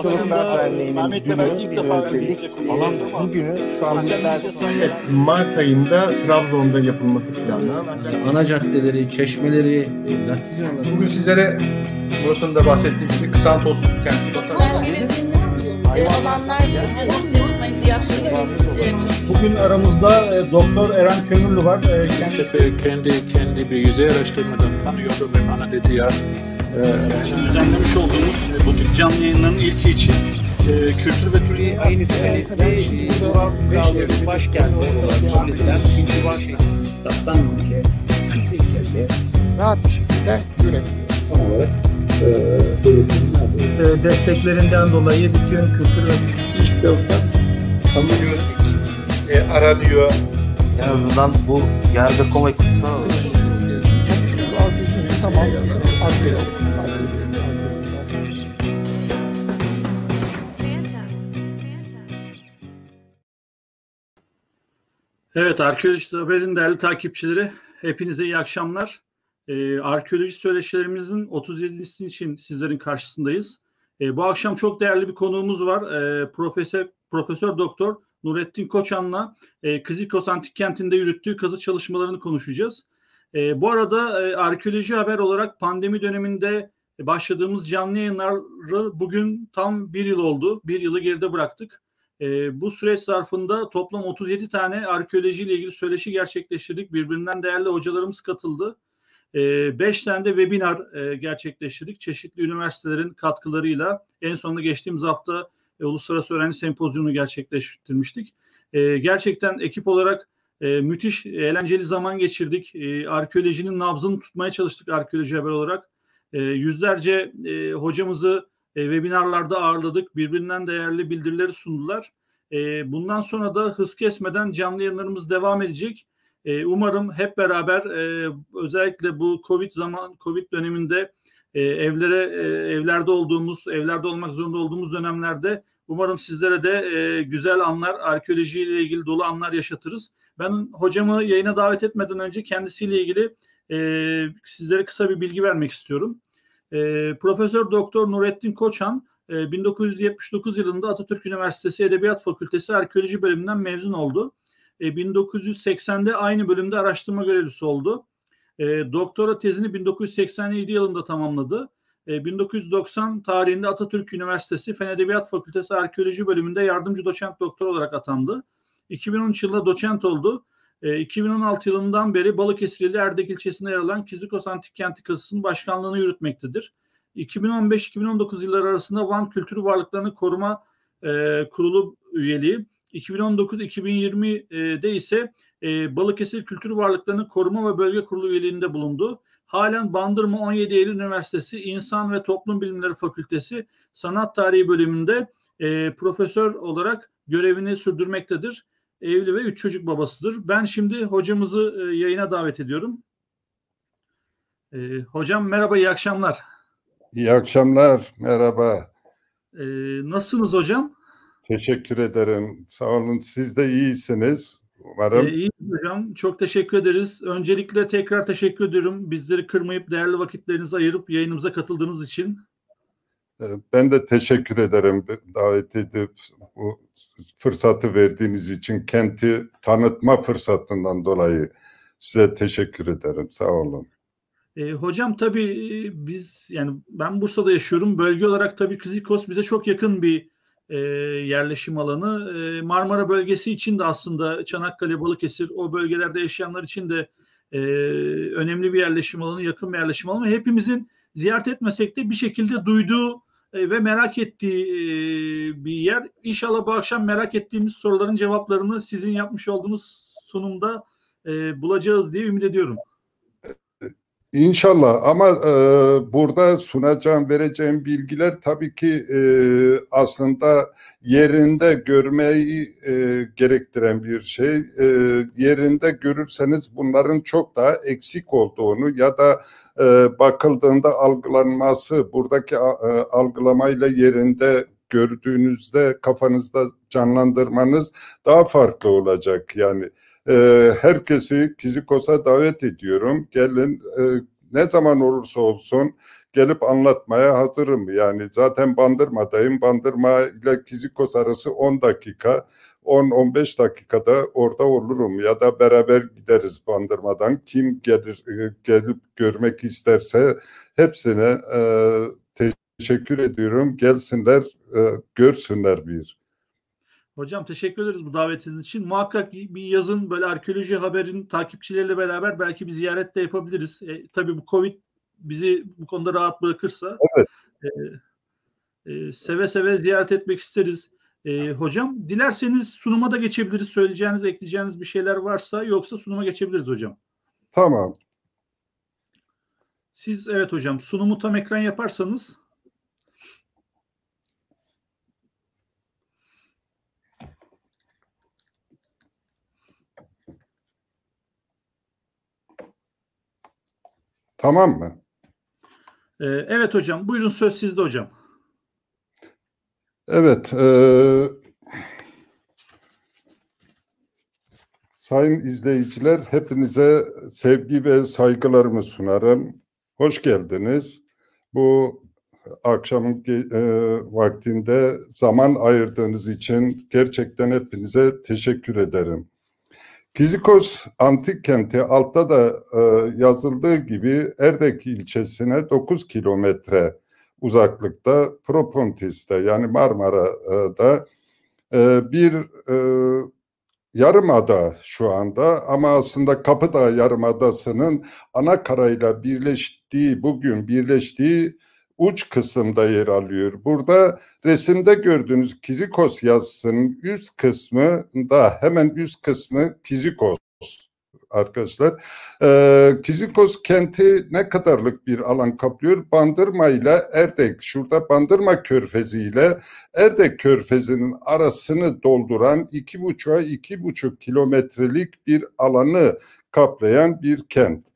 aslında Mehmet Demek ilk defa alan bugünü şu an Mart ayında Trabzon'da yapılması planlanan ana caddeleri, çeşmeleri, e, Latin Bugün sizlere Murat'ın da bahsettiği gibi şey, Kısantos'suz kenti olanlar Bugün aramızda e, Doktor Eren Kömürlü var. E, kendi... kendi bir yüzey araştırmadan tanıyorum ve bana dedi ya ee, şimdi düzenlemiş olduğumuz e, bu tip canlı yayınların ilki için e, kültür ve turizm aynı senesi Kavga'nın başkenti olarak bilinen Hindistan şehrinden ülke rahat bir şekilde yönetiliyor. Son olarak e, e, desteklerinden dolayı bütün kültür ve iş yoksa tanınıyor, e, aranıyor. En azından bu yerde komik tutma Tamam. Afiyet Evet, Arkeoloji Haber'in değerli takipçileri, hepinize iyi akşamlar. Ee, arkeoloji söyleşilerimizin 37. için sizlerin karşısındayız. Ee, bu akşam çok değerli bir konuğumuz var. Ee, Profesör Profesör Doktor Nurettin Koçan'la e, Kızıkos Antik Kenti'nde yürüttüğü kazı çalışmalarını konuşacağız. E, bu arada e, arkeoloji haber olarak pandemi döneminde başladığımız canlı yayınları bugün tam bir yıl oldu. Bir yılı geride bıraktık. E, bu süreç zarfında toplam 37 tane arkeolojiyle ilgili söyleşi gerçekleştirdik. Birbirinden değerli hocalarımız katıldı. 5 e, ee, tane de webinar e, gerçekleştirdik. Çeşitli üniversitelerin katkılarıyla en sonunda geçtiğimiz hafta e, Uluslararası Öğrenci Sempozyumu gerçekleştirmiştik. E, gerçekten ekip olarak e, müthiş eğlenceli zaman geçirdik. E, arkeolojinin nabzını tutmaya çalıştık arkeoloji haber olarak. E, yüzlerce e, hocamızı e, webinarlarda ağırladık. Birbirinden değerli bildirileri sundular. E, bundan sonra da hız kesmeden canlı yayınlarımız devam edecek. E, umarım hep beraber e, özellikle bu Covid zaman Covid döneminde e, evlere e, evlerde olduğumuz, evlerde olmak zorunda olduğumuz dönemlerde umarım sizlere de e, güzel anlar, arkeolojiyle ilgili dolu anlar yaşatırız. Ben hocamı yayına davet etmeden önce kendisiyle ilgili e, sizlere kısa bir bilgi vermek istiyorum. E, Profesör Doktor Nurettin Koçan 1979 e, yılında Atatürk Üniversitesi Edebiyat Fakültesi Arkeoloji bölümünden mezun oldu. 1980'de e, aynı bölümde araştırma görevlisi oldu. E, doktora tezini 1987 yılında tamamladı. 1990 tarihinde Atatürk Üniversitesi Fen Edebiyat Fakültesi Arkeoloji bölümünde yardımcı doçent doktor olarak atandı. 2013 yılında doçent oldu. E, ee, 2016 yılından beri Balıkesirli Erdek ilçesinde yer alan Kizikos Antik Kenti Kasası'nın başkanlığını yürütmektedir. 2015-2019 yılları arasında Van Kültür Varlıklarını Koruma e, Kurulu üyeliği, 2019-2020'de ise e, Balıkesir Kültür Varlıklarını Koruma ve Bölge Kurulu üyeliğinde bulundu. Halen Bandırma 17 Eylül Üniversitesi İnsan ve Toplum Bilimleri Fakültesi Sanat Tarihi bölümünde e, profesör olarak görevini sürdürmektedir evli ve üç çocuk babasıdır. Ben şimdi hocamızı e, yayına davet ediyorum. E, hocam merhaba, iyi akşamlar. İyi akşamlar, merhaba. E, nasılsınız hocam? Teşekkür ederim. Sağ olun. Siz de iyisiniz. Umarım. E, iyi hocam. Çok teşekkür ederiz. Öncelikle tekrar teşekkür ediyorum. Bizleri kırmayıp değerli vakitlerinizi ayırıp yayınımıza katıldığınız için. E, ben de teşekkür ederim davet edip bu fırsatı verdiğiniz için kenti tanıtma fırsatından dolayı size teşekkür ederim. Sağ olun. E, hocam tabii e, biz yani ben Bursa'da yaşıyorum. Bölge olarak tabii Kızılkos bize çok yakın bir e, yerleşim alanı. E, Marmara bölgesi için de aslında Çanakkale, Balıkesir o bölgelerde yaşayanlar için de e, önemli bir yerleşim alanı, yakın bir yerleşim alanı. Hepimizin ziyaret etmesek de bir şekilde duyduğu e, ve merak ettiği e, bir yer. İnşallah bu akşam merak ettiğimiz soruların cevaplarını sizin yapmış olduğunuz sunumda e, bulacağız diye ümit ediyorum. İnşallah ama e, burada sunacağım, vereceğim bilgiler tabii ki e, aslında yerinde görmeyi e, gerektiren bir şey. E, yerinde görürseniz bunların çok daha eksik olduğunu ya da e, bakıldığında algılanması, buradaki e, algılamayla yerinde gördüğünüzde kafanızda canlandırmanız daha farklı olacak. Yani e, herkesi Kizikos'a davet ediyorum. Gelin e, ne zaman olursa olsun gelip anlatmaya hazırım. Yani zaten Bandırma'dayım. Bandırma ile Kizikos arası 10 dakika. 10-15 dakikada orada olurum ya da beraber gideriz Bandırma'dan. Kim gelir e, gelip görmek isterse hepsine e, teşekkür teşekkür ediyorum. Gelsinler, e, görsünler bir. Hocam teşekkür ederiz bu davetiniz için. Muhakkak bir yazın böyle arkeoloji haberin takipçileriyle beraber belki bir ziyaret de yapabiliriz. E, tabii bu Covid bizi bu konuda rahat bırakırsa evet. e, e, seve seve ziyaret etmek isteriz. E, hocam dilerseniz sunuma da geçebiliriz. Söyleyeceğiniz, ekleyeceğiniz bir şeyler varsa yoksa sunuma geçebiliriz hocam. Tamam. Siz evet hocam sunumu tam ekran yaparsanız. Tamam mı? Ee, evet hocam. Buyurun söz sizde hocam. Evet. E, sayın izleyiciler hepinize sevgi ve saygılarımı sunarım. Hoş geldiniz. Bu akşamın e, vaktinde zaman ayırdığınız için gerçekten hepinize teşekkür ederim. Kizikos antik kenti altta da e, yazıldığı gibi Erdek ilçesine 9 kilometre uzaklıkta Propontis'te yani Marmara'da e, bir e, yarımada şu anda ama aslında Kapıdağ Yarımadası'nın ana karayla birleştiği bugün birleştiği uç kısımda yer alıyor. Burada resimde gördüğünüz Kizikos yazısının üst kısmı kısmında hemen üst kısmı Kizikos arkadaşlar. Ee, Kizikos kenti ne kadarlık bir alan kaplıyor? Bandırma ile Erdek, şurada Bandırma Körfezi ile Erdek Körfezi'nin arasını dolduran iki buçuğa iki buçuk kilometrelik bir alanı kaplayan bir kent.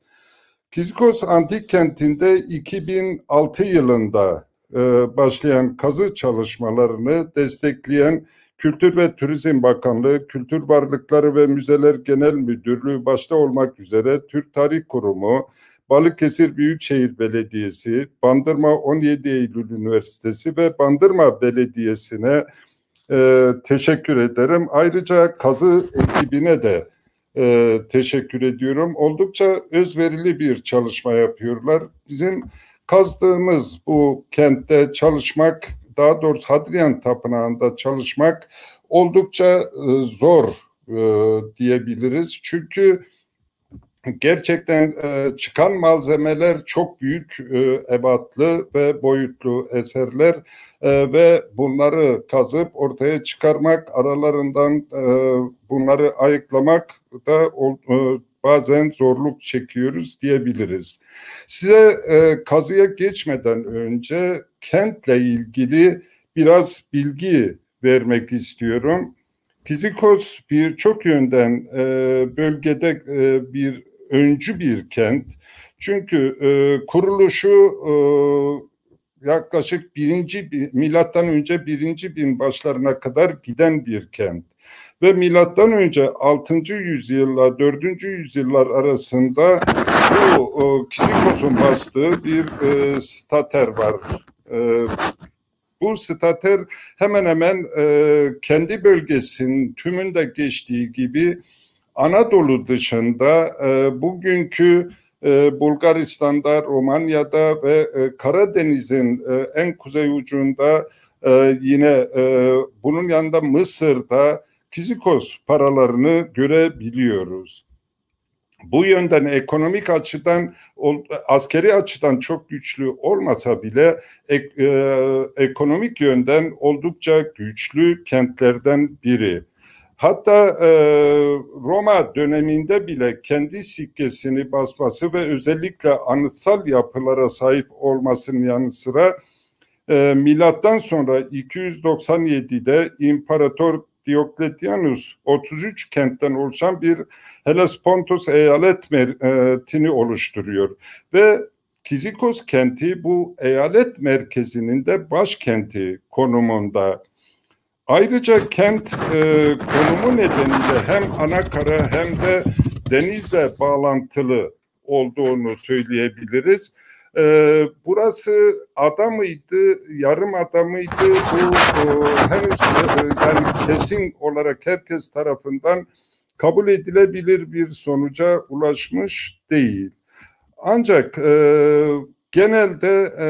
Kizikos Antik Kenti'nde 2006 yılında e, başlayan kazı çalışmalarını destekleyen Kültür ve Turizm Bakanlığı, Kültür Varlıkları ve Müzeler Genel Müdürlüğü başta olmak üzere Türk Tarih Kurumu, Balıkesir Büyükşehir Belediyesi, Bandırma 17 Eylül Üniversitesi ve Bandırma Belediyesi'ne e, teşekkür ederim. Ayrıca kazı ekibine de e, teşekkür ediyorum. Oldukça özverili bir çalışma yapıyorlar. Bizim kazdığımız bu kentte çalışmak, daha doğrusu Hadrian Tapınağı'nda çalışmak oldukça e, zor e, diyebiliriz. Çünkü gerçekten e, çıkan malzemeler çok büyük e, ebatlı ve boyutlu eserler e, ve bunları kazıp ortaya çıkarmak, aralarından e, bunları ayıklamak da e, bazen zorluk çekiyoruz diyebiliriz. Size e, kazıya geçmeden önce kentle ilgili biraz bilgi vermek istiyorum. Tizikos bir çok yönden e, bölgede e, bir öncü bir kent. Çünkü e, kuruluşu e, yaklaşık birinci milattan önce birinci bin başlarına kadar giden bir kent ve milattan önce 6. yüzyılla 4. yüzyıllar arasında bu e, Kisikoz'un bastığı bir e, stater var. E, bu stater hemen hemen e, kendi bölgesinin tümünde geçtiği gibi Anadolu dışında e, bugünkü e, Bulgaristan'da, Romanya'da ve e, Karadeniz'in e, en kuzey ucunda e, yine e, bunun yanında Mısır'da Kizikos paralarını görebiliyoruz. Bu yönden ekonomik açıdan, askeri açıdan çok güçlü olmasa bile e, ekonomik yönden oldukça güçlü kentlerden biri. Hatta e, Roma döneminde bile kendi sikkesini basması ve özellikle anıtsal yapılara sahip olmasının yanı sıra e, milattan sonra 297'de İmparator Diokletianus 33 kentten oluşan bir Hellespontus eyaletini e, oluşturuyor ve Kizikos kenti bu eyalet merkezinin de başkenti konumunda. Ayrıca kent e, konumu nedeniyle hem ana hem de denizle bağlantılı olduğunu söyleyebiliriz. E, burası ada mıydı, yarım ada mıydı? Bu e, henüz e, yani kesin olarak herkes tarafından kabul edilebilir bir sonuca ulaşmış değil. Ancak e, genelde e,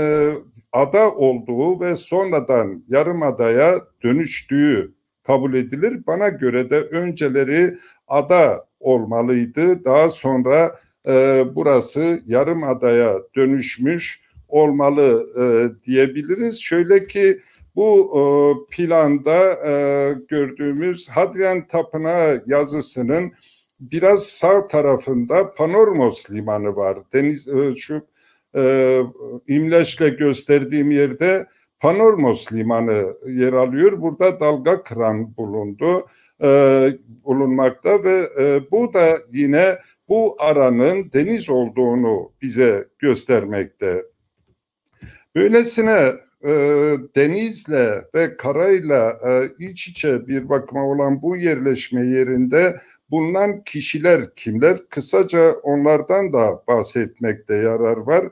ada olduğu ve sonradan yarım adaya dönüştüğü kabul edilir. Bana göre de önceleri ada olmalıydı. Daha sonra e, burası yarım adaya dönüşmüş olmalı e, diyebiliriz. Şöyle ki bu e, planda e, gördüğümüz Hadrian Tapınağı yazısının biraz sağ tarafında Panormos limanı var. Deniz e, şu e, imleçle gösterdiğim yerde Panormos limanı yer alıyor. Burada dalga kran bulundu e, bulunmakta ve e, bu da yine bu aranın deniz olduğunu bize göstermekte. Böylesine e, denizle ve karayla e, iç içe bir bakıma olan bu yerleşme yerinde bulunan kişiler kimler? Kısaca onlardan da bahsetmekte yarar var.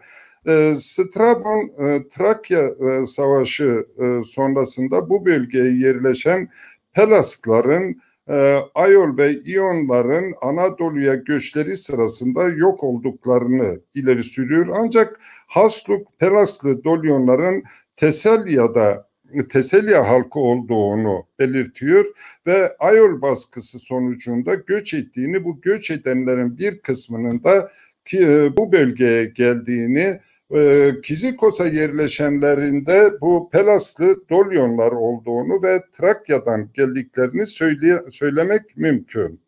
E, Strabon e, Trakya e, Savaşı e, sonrasında bu bölgeye yerleşen Pelaskların, e, Ayol ve İyonların Anadolu'ya göçleri sırasında yok olduklarını ileri sürüyor. Ancak Hasluk, Pelaslı Dolyonların Teselya'da Teselya halkı olduğunu belirtiyor ve Ayol baskısı sonucunda göç ettiğini bu göç edenlerin bir kısmının da ki, e, bu bölgeye geldiğini e, Kizikos'a yerleşenlerinde bu Pelaslı Dolyonlar olduğunu ve Trakya'dan geldiklerini söyle, söylemek mümkün.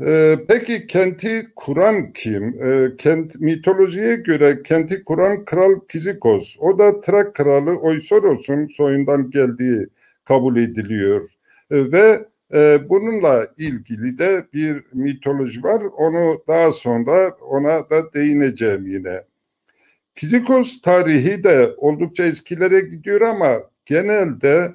Ee, peki kenti kuran kim? Ee, kent mitolojiye göre kenti kuran kral Kizikos. O da Trak kralı Oysoros'un soyundan geldiği kabul ediliyor. Ee, ve e, bununla ilgili de bir mitoloji var. Onu daha sonra ona da değineceğim yine. Kizikos tarihi de oldukça eskilere gidiyor ama genelde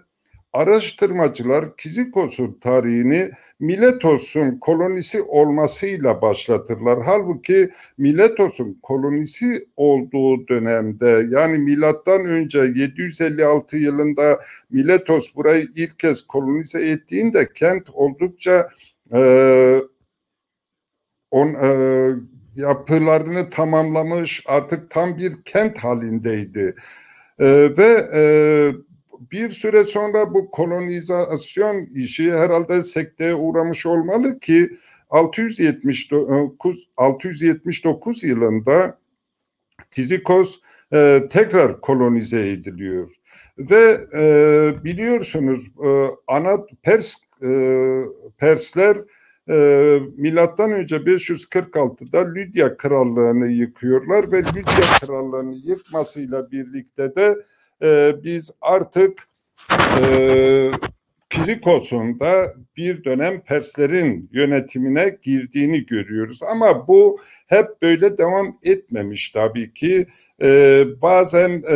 araştırmacılar Kizikos'un tarihini Miletos'un kolonisi olmasıyla başlatırlar. Halbuki Miletos'un kolonisi olduğu dönemde yani milattan önce 756 yılında Miletos burayı ilk kez kolonize ettiğinde kent oldukça e, on, e, yapılarını tamamlamış artık tam bir kent halindeydi. E, ve e, bir süre sonra bu kolonizasyon işi herhalde sekteye uğramış olmalı ki 679, 679 yılında Tizikos e, tekrar kolonize ediliyor. Ve e, biliyorsunuz e, Anat Pers e, Persler e, milattan önce 546'da Lydia krallığını yıkıyorlar ve Lydia krallığını yıkmasıyla birlikte de e, biz artık e, Kizikos'un bir dönem Perslerin yönetimine girdiğini görüyoruz. Ama bu hep böyle devam etmemiş tabii ki. E, bazen e,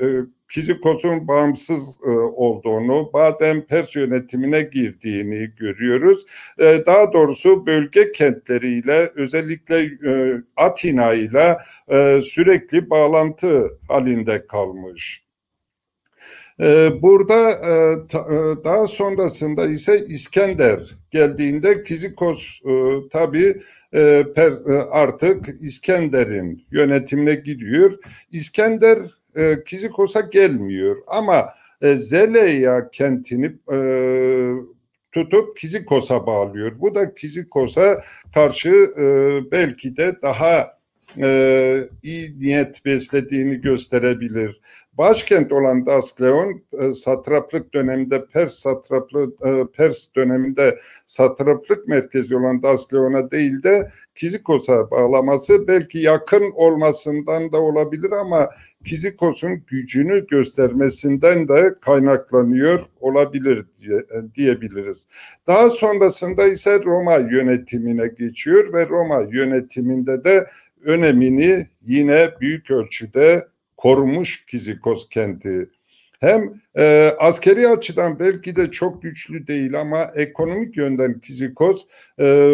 e Kizikos'un bağımsız e, olduğunu, bazen Pers yönetimine girdiğini görüyoruz. E, daha doğrusu bölge kentleriyle özellikle e, Atina ile sürekli bağlantı halinde kalmış. E, burada e, e, daha sonrasında ise İskender geldiğinde Kizikos tabi artık İskender'in yönetimine gidiyor. İskender e, Kizikos'a gelmiyor. Ama e, Zeleya kentini e, tutup Kizikos'a bağlıyor. Bu da Kizikos'a karşı e, belki de daha e, iyi niyet beslediğini gösterebilir. Başkent olan Daskleon e, satraplık döneminde Pers satraplı e, Pers döneminde satraplık merkezi olan Daskleon'a değil de Kizikos'a bağlaması belki yakın olmasından da olabilir ama Kizikos'un gücünü göstermesinden de kaynaklanıyor olabilir diye, e, diyebiliriz. Daha sonrasında ise Roma yönetimine geçiyor ve Roma yönetiminde de önemini yine büyük ölçüde korumuş Kizikos kenti. Hem e, askeri açıdan belki de çok güçlü değil ama ekonomik yönden Kizikos e,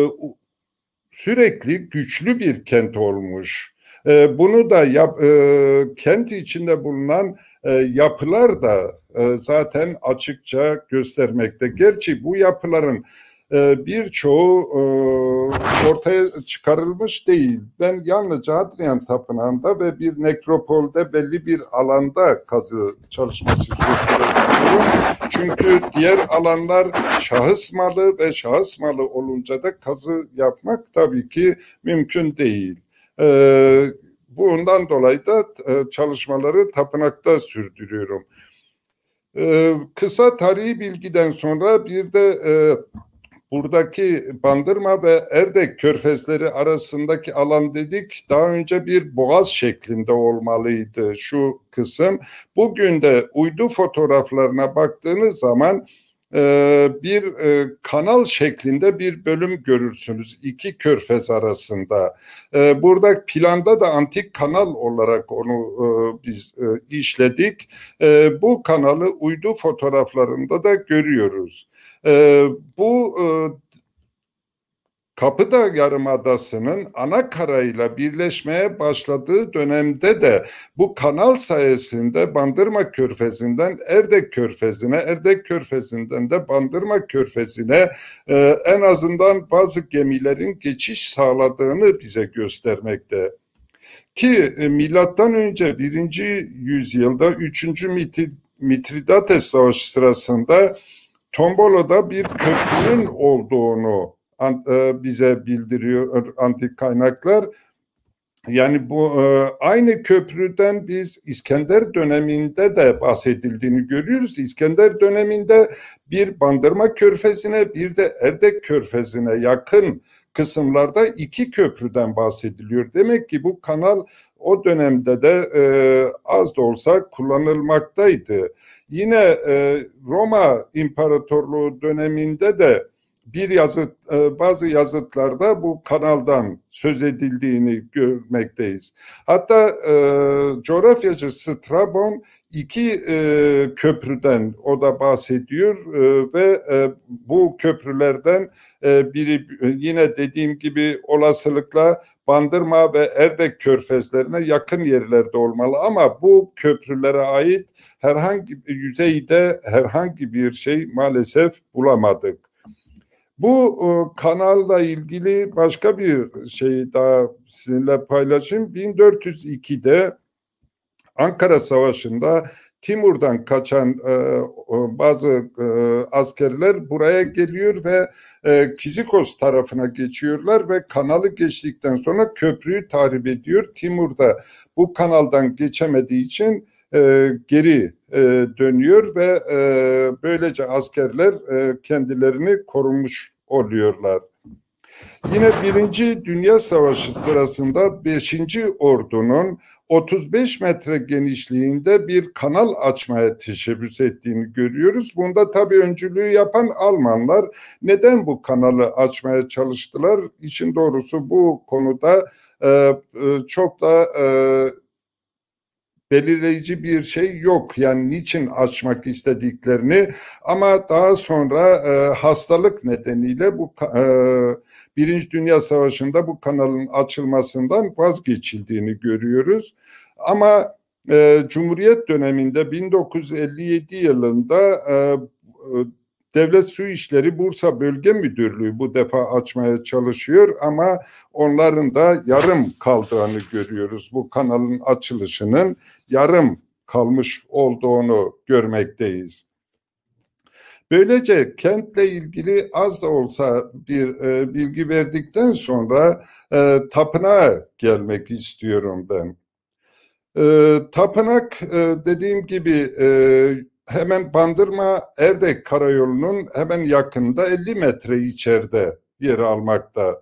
sürekli güçlü bir kent olmuş. E, bunu da yap, e, kent içinde bulunan e, yapılar da e, zaten açıkça göstermekte. Gerçi bu yapıların ee, birçoğu e, ortaya çıkarılmış değil. Ben yalnızca Hadrian Tapınağı'nda ve bir nekropolde belli bir alanda kazı çalışması sürdürüyorum. Çünkü diğer alanlar şahıs malı ve şahıs malı olunca da kazı yapmak tabii ki mümkün değil. Ee, bundan dolayı da e, çalışmaları tapınakta sürdürüyorum. Ee, kısa tarihi bilgiden sonra bir de e, buradaki Bandırma ve Erdek körfezleri arasındaki alan dedik daha önce bir boğaz şeklinde olmalıydı şu kısım. Bugün de uydu fotoğraflarına baktığınız zaman e, bir e, kanal şeklinde bir bölüm görürsünüz iki körfez arasında. E, burada planda da antik kanal olarak onu e, biz e, işledik. E, bu kanalı uydu fotoğraflarında da görüyoruz. E, bu e, Kapıda Yarımadası'nın ana karayla birleşmeye başladığı dönemde de bu kanal sayesinde Bandırma Körfezi'nden Erdek Körfezi'ne, Erdek Körfezi'nden de Bandırma Körfezi'ne e, en azından bazı gemilerin geçiş sağladığını bize göstermekte. Ki e, milattan önce 1. yüzyılda 3. Mitridates Savaşı sırasında Tombola'da bir köprünün olduğunu e, bize bildiriyor antik kaynaklar. Yani bu e, aynı köprüden biz İskender döneminde de bahsedildiğini görüyoruz. İskender döneminde bir Bandırma Körfezi'ne bir de Erdek Körfezi'ne yakın kısımlarda iki köprüden bahsediliyor. Demek ki bu kanal o dönemde de e, az da olsa kullanılmaktaydı. Yine e, Roma İmparatorluğu döneminde de bir yazıt e, bazı yazıtlarda bu kanaldan söz edildiğini görmekteyiz. Hatta e, coğrafyacı Strabon iki e, köprüden o da bahsediyor e, ve e, bu köprülerden e, biri yine dediğim gibi olasılıkla Bandırma ve Erdek körfezlerine yakın yerlerde olmalı ama bu köprülere ait herhangi bir yüzeyde herhangi bir şey maalesef bulamadık. Bu e, kanalla ilgili başka bir şey daha sizinle paylaşayım. 1402'de Ankara Savaşı'nda Timur'dan kaçan e, bazı e, askerler buraya geliyor ve e, Kizikos tarafına geçiyorlar ve kanalı geçtikten sonra köprüyü tahrip ediyor. Timur da bu kanaldan geçemediği için e, geri e, dönüyor ve e, böylece askerler e, kendilerini korumuş oluyorlar. Yine Birinci Dünya Savaşı sırasında Beşinci Ordu'nun 35 metre genişliğinde bir kanal açmaya teşebbüs ettiğini görüyoruz. Bunda tabi öncülüğü yapan Almanlar neden bu kanalı açmaya çalıştılar? İşin doğrusu bu konuda e, e çok da e, belirleyici bir şey yok. Yani niçin açmak istediklerini ama daha sonra e, hastalık nedeniyle bu e, Birinci Dünya Savaşı'nda bu kanalın açılmasından vazgeçildiğini görüyoruz. Ama e, Cumhuriyet döneminde 1957 yılında e, e Devlet Su İşleri Bursa Bölge Müdürlüğü bu defa açmaya çalışıyor ama onların da yarım kaldığını görüyoruz. Bu kanalın açılışının yarım kalmış olduğunu görmekteyiz. Böylece kentle ilgili az da olsa bir e, bilgi verdikten sonra e, tapınağa gelmek istiyorum ben. E, tapınak e, dediğim gibi e, hemen Bandırma Erdek Karayolu'nun hemen yakında 50 metre içeride yer almakta.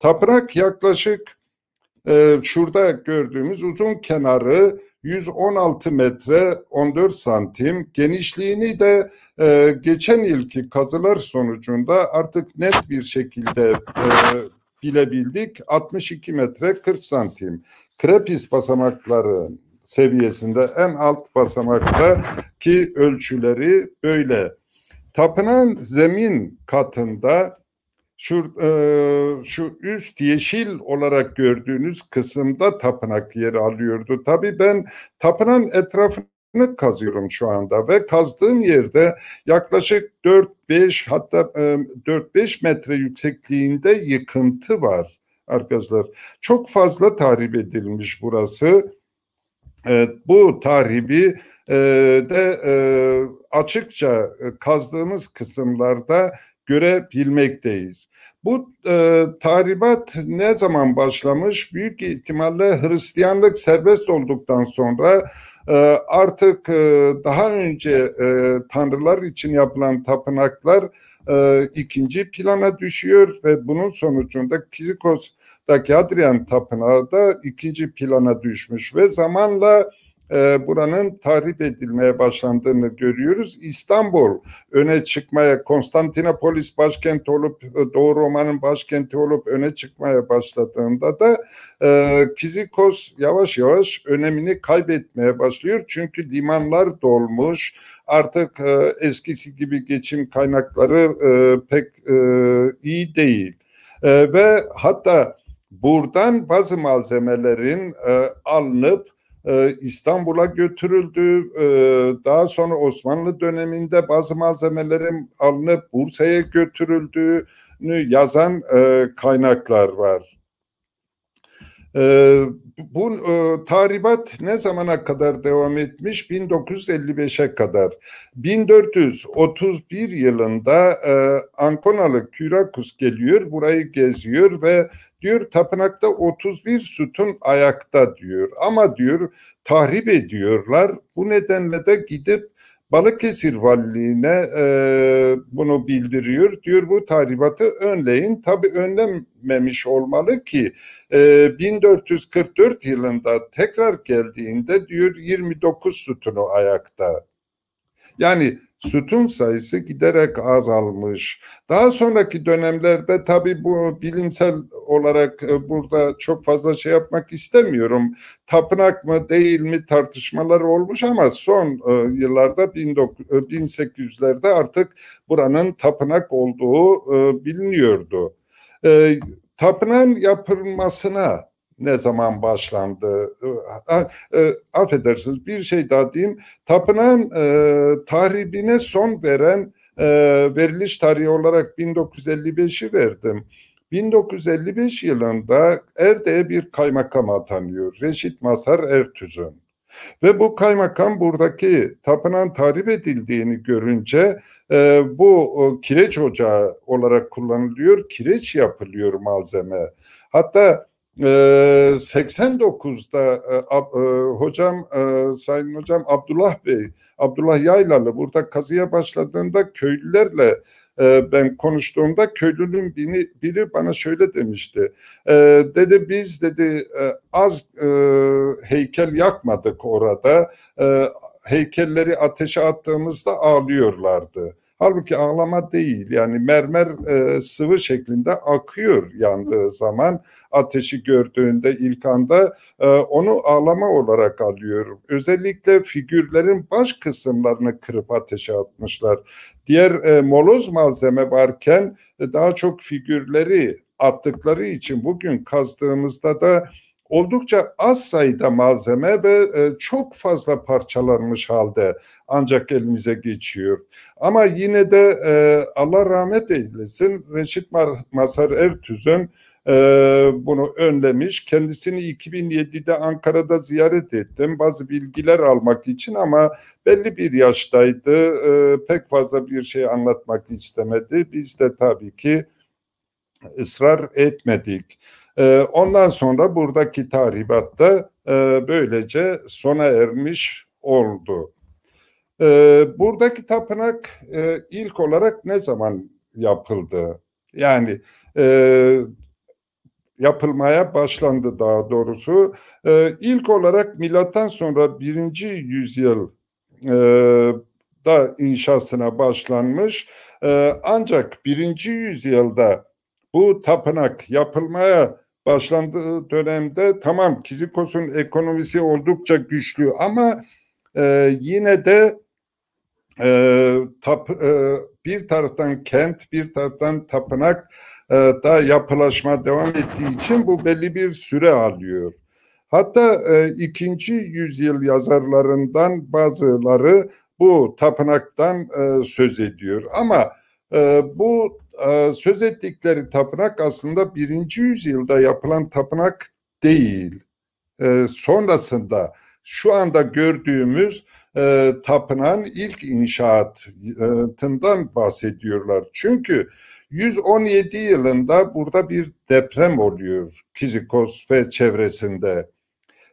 Taprak yaklaşık e, şurada gördüğümüz uzun kenarı 116 metre 14 santim genişliğini de e, geçen ilki kazılar sonucunda artık net bir şekilde e, bilebildik 62 metre 40 santim. Krepis basamakları seviyesinde en alt basamakta ki ölçüleri böyle. Tapınan zemin katında şu, e, şu üst yeşil olarak gördüğünüz kısımda tapınak yeri alıyordu. Tabii ben tapınan etrafını kazıyorum kazıyorum şu anda ve kazdığım yerde yaklaşık 4-5 hatta 4-5 e, metre yüksekliğinde yıkıntı var arkadaşlar. Çok fazla tahrip edilmiş burası. Evet, bu tahribi e, de e, açıkça e, kazdığımız kısımlarda görebilmekteyiz. Bu e, tahribat ne zaman başlamış? Büyük ihtimalle Hristiyanlık serbest olduktan sonra e, artık e, daha önce e, tanrılar için yapılan tapınaklar e, ikinci plana düşüyor ve bunun sonucunda Kizikos Roma'daki Adrian Tapınağı da ikinci plana düşmüş ve zamanla e, buranın tahrip edilmeye başlandığını görüyoruz. İstanbul öne çıkmaya, Konstantinopolis başkenti olup, e, Doğu Roma'nın başkenti olup öne çıkmaya başladığında da e, Kizikos yavaş yavaş önemini kaybetmeye başlıyor. Çünkü limanlar dolmuş, artık e, eskisi gibi geçim kaynakları e, pek e, iyi değil. E, ve hatta Buradan bazı malzemelerin e, alınıp e, İstanbul'a götürüldü. E, daha sonra Osmanlı döneminde bazı malzemelerin alınıp Bursa'ya götürüldüğünü yazan e, kaynaklar var. E, bu e, tahribat ne zamana kadar devam etmiş? 1955'e kadar. 1431 yılında e, Ankonalı Kürakus geliyor, burayı geziyor ve diyor tapınakta 31 sütun ayakta diyor. Ama diyor tahrip ediyorlar. Bu nedenle de gidip Balıkesir Valiliğine e, bunu bildiriyor. Diyor bu tahribatı önleyin. Tabii önlememiş olmalı ki e, 1444 yılında tekrar geldiğinde diyor 29 sütunu ayakta. Yani sütun sayısı giderek azalmış. Daha sonraki dönemlerde tabi bu bilimsel olarak e, burada çok fazla şey yapmak istemiyorum. Tapınak mı değil mi tartışmalar olmuş ama son e, yıllarda 1800'lerde e, artık buranın tapınak olduğu biliniyordu. Tapınağın yapılmasına ne zaman başlandı? Ee, a, e, affedersiniz bir şey daha diyeyim. Tapınağın e, tahribine son veren e, veriliş tarihi olarak 1955'i verdim. 1955 yılında Erde'ye bir kaymakam atanıyor. Reşit Masar Ertüz'ün. Ve bu kaymakam buradaki tapınan tahrip edildiğini görünce e, bu e, kireç ocağı olarak kullanılıyor. Kireç yapılıyor malzeme. Hatta 89'da ee, e, e, hocam e, Sayın Hocam Abdullah Bey, Abdullah Yaylalı burada kazıya başladığında köylülerle ben konuştuğumda köylünün biri, biri bana şöyle demişti. Dedi biz dedi az heykel yakmadık orada. Heykelleri ateşe attığımızda ağlıyorlardı. Halbuki ağlama değil yani mermer e, sıvı şeklinde akıyor yandığı zaman ateşi gördüğünde ilk anda e, onu ağlama olarak alıyorum. Özellikle figürlerin baş kısımlarını kırıp ateşe atmışlar. Diğer e, moloz malzeme varken e, daha çok figürleri attıkları için bugün kazdığımızda da oldukça az sayıda malzeme ve e, çok fazla parçalanmış halde ancak elimize geçiyor. Ama yine de e, Allah rahmet eylesin Reşit Masar Ertüz'ün e, bunu önlemiş. Kendisini 2007'de Ankara'da ziyaret ettim bazı bilgiler almak için ama belli bir yaştaydı. pek fazla bir şey anlatmak istemedi. Biz de tabii ki ısrar etmedik. Ee, ondan sonra buradaki tahribat da e, böylece sona ermiş oldu. Ee, buradaki tapınak e, ilk olarak ne zaman yapıldı? Yani e, yapılmaya başlandı daha doğrusu. E, ilk olarak milattan sonra birinci yüzyıl da inşasına başlanmış. ancak birinci yüzyılda bu tapınak yapılmaya başlandığı dönemde tamam Kizikos'un ekonomisi oldukça güçlü ama e, yine de e, tap, e, bir taraftan kent bir taraftan tapınak e, da yapılaşma devam ettiği için bu belli bir süre alıyor. Hatta e, ikinci yüzyıl yazarlarından bazıları bu tapınaktan e, söz ediyor ama ee, bu e, söz ettikleri tapınak aslında birinci yüzyılda yapılan tapınak değil. Ee, sonrasında şu anda gördüğümüz e, tapınan ilk inşaatından bahsediyorlar. Çünkü 117 yılında burada bir deprem oluyor Kizikos ve çevresinde.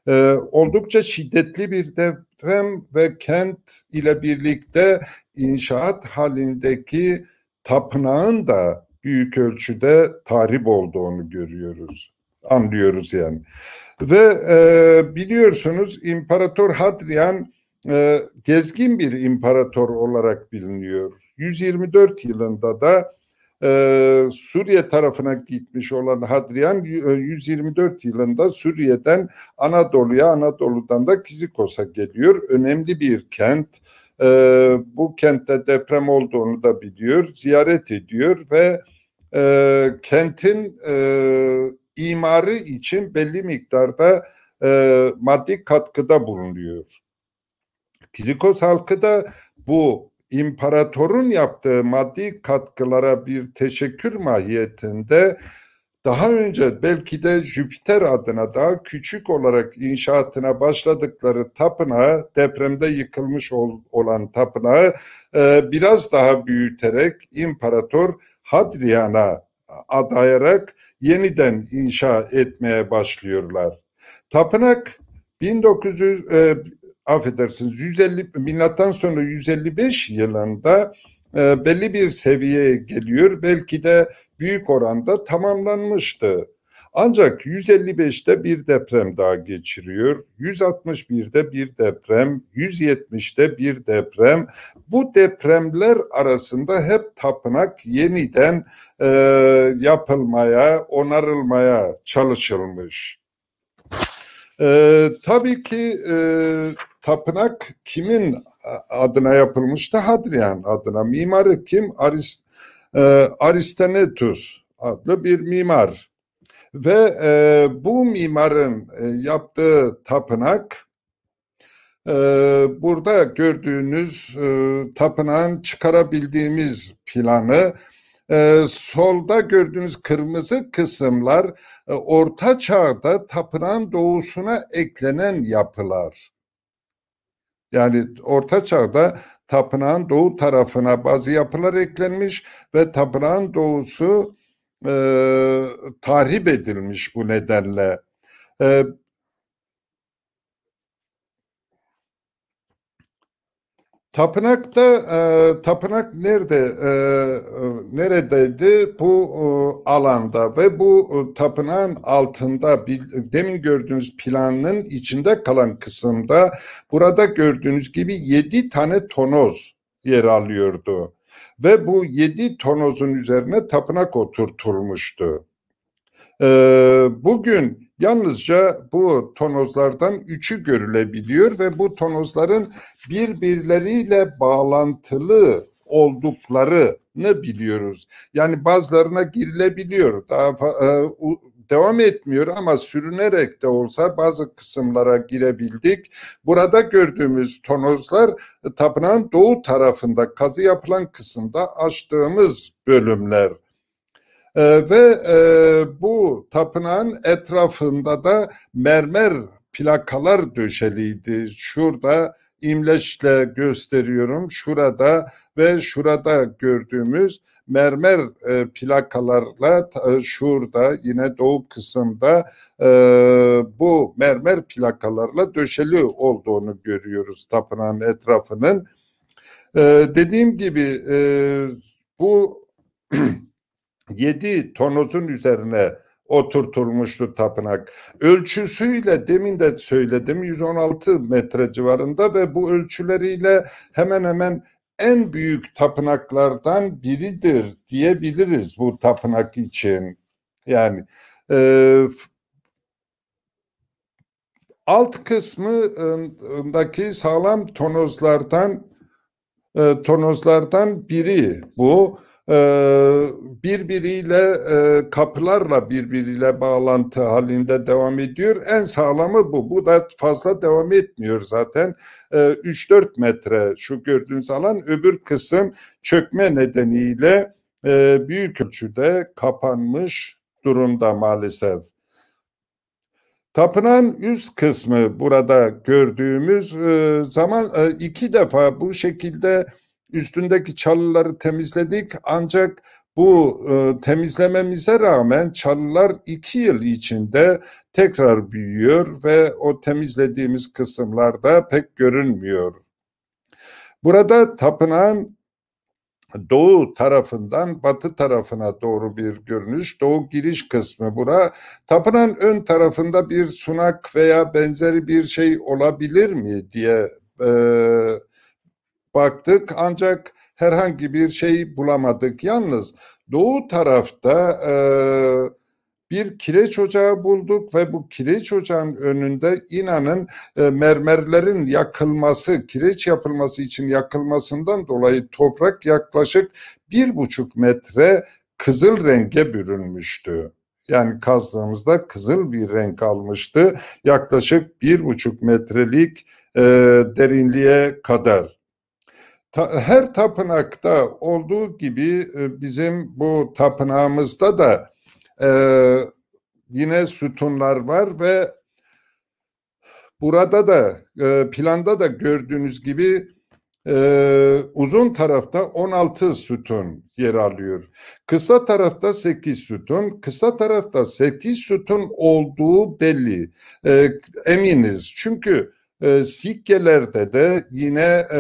E, oldukça şiddetli bir deprem ve kent ile birlikte inşaat halindeki tapınağın da büyük ölçüde tahrip olduğunu görüyoruz, anlıyoruz yani. Ve e, biliyorsunuz İmparator Hadrian e, gezgin bir imparator olarak biliniyor. 124 yılında da e, Suriye tarafına gitmiş olan Hadrian 124 e, yılında Suriye'den Anadolu'ya, Anadolu'dan da Kizikos'a geliyor. Önemli bir kent. E, e, bu kentte deprem olduğunu da biliyor, ziyaret ediyor ve e, kentin e, imarı için belli miktarda e, maddi katkıda bulunuyor. Kizikos halkı da bu imparatorun yaptığı maddi katkılara bir teşekkür mahiyetinde daha önce belki de Jüpiter adına daha küçük olarak inşaatına başladıkları tapınağı depremde yıkılmış olan tapınağı e, biraz daha büyüterek İmparator Hadrian'a adayarak yeniden inşa etmeye başlıyorlar. Tapınak 1900 e, affedersiniz 150 milattan sonra 155 yılında e, belli bir seviyeye geliyor. Belki de büyük oranda tamamlanmıştı. Ancak 155'te bir deprem daha geçiriyor. 161'de bir deprem, 170'te bir deprem. Bu depremler arasında hep tapınak yeniden e, yapılmaya, onarılmaya çalışılmış. E, tabii ki e, Tapınak kimin adına yapılmıştı? Hadrian adına. Mimarı kim? Arist e, Aristanetus adlı bir mimar. Ve e, bu mimarın e, yaptığı tapınak e, burada gördüğünüz e, tapınağın çıkarabildiğimiz planı e, solda gördüğünüz kırmızı kısımlar e, orta çağda tapınağın doğusuna eklenen yapılar. Yani Orta Çağ'da tapınağın doğu tarafına bazı yapılar eklenmiş ve tapınağın doğusu e, tahrip edilmiş bu nedenle. E, Tapınakta e, tapınak nerede e, e, neredeydi bu e, alanda ve bu e, tapınağın altında bir, demin gördüğünüz planın içinde kalan kısımda burada gördüğünüz gibi yedi tane tonoz yer alıyordu ve bu yedi tonozun üzerine tapınak oturtulmuştu. Ee, bugün yalnızca bu tonozlardan üçü görülebiliyor ve bu tonozların birbirleriyle bağlantılı olduklarını biliyoruz. Yani bazılarına girilebiliyor. Daha e, devam etmiyor ama sürünerek de olsa bazı kısımlara girebildik. Burada gördüğümüz tonozlar e, tapınağın doğu tarafında kazı yapılan kısımda açtığımız bölümler. E, ve e, bu tapınağın etrafında da mermer plakalar döşeliydi. Şurada imleçle gösteriyorum. Şurada ve şurada gördüğümüz mermer e, plakalarla e, şurada yine doğu kısımda e, bu mermer plakalarla döşeli olduğunu görüyoruz tapınağın etrafının. E, dediğim gibi e, bu 7 tonozun üzerine oturtulmuştu tapınak. Ölçüsüyle demin de söyledim 116 metre civarında ve bu ölçüleriyle hemen hemen en büyük tapınaklardan biridir diyebiliriz bu tapınak için. Yani e, alt kısmındaki sağlam tonozlardan e, tonozlardan biri bu. Ee, birbiriyle e, kapılarla birbiriyle bağlantı halinde devam ediyor. En sağlamı bu. Bu da fazla devam etmiyor zaten. 3-4 ee, metre şu gördüğünüz alan öbür kısım çökme nedeniyle e, büyük ölçüde kapanmış durumda maalesef. tapınan üst kısmı burada gördüğümüz e, zaman iki defa bu şekilde üstündeki çalıları temizledik ancak bu e, temizlememize rağmen çalılar iki yıl içinde tekrar büyüyor ve o temizlediğimiz kısımlarda pek görünmüyor. Burada tapınağın doğu tarafından batı tarafına doğru bir görünüş. Doğu giriş kısmı bura. Tapınağın ön tarafında bir sunak veya benzeri bir şey olabilir mi diye e, baktık ancak herhangi bir şey bulamadık. Yalnız doğu tarafta e, bir kireç ocağı bulduk ve bu kireç ocağın önünde inanın e, mermerlerin yakılması, kireç yapılması için yakılmasından dolayı toprak yaklaşık bir buçuk metre kızıl renge bürünmüştü. Yani kazdığımızda kızıl bir renk almıştı yaklaşık bir buçuk metrelik e, derinliğe kadar ta, her tapınakta olduğu gibi e, bizim bu tapınağımızda da e, yine sütunlar var ve burada da e, planda da gördüğünüz gibi e, uzun tarafta 16 sütun yer alıyor. Kısa tarafta 8 sütun, kısa tarafta 8 sütun olduğu belli. E, eminiz çünkü e, sikkelerde de yine e,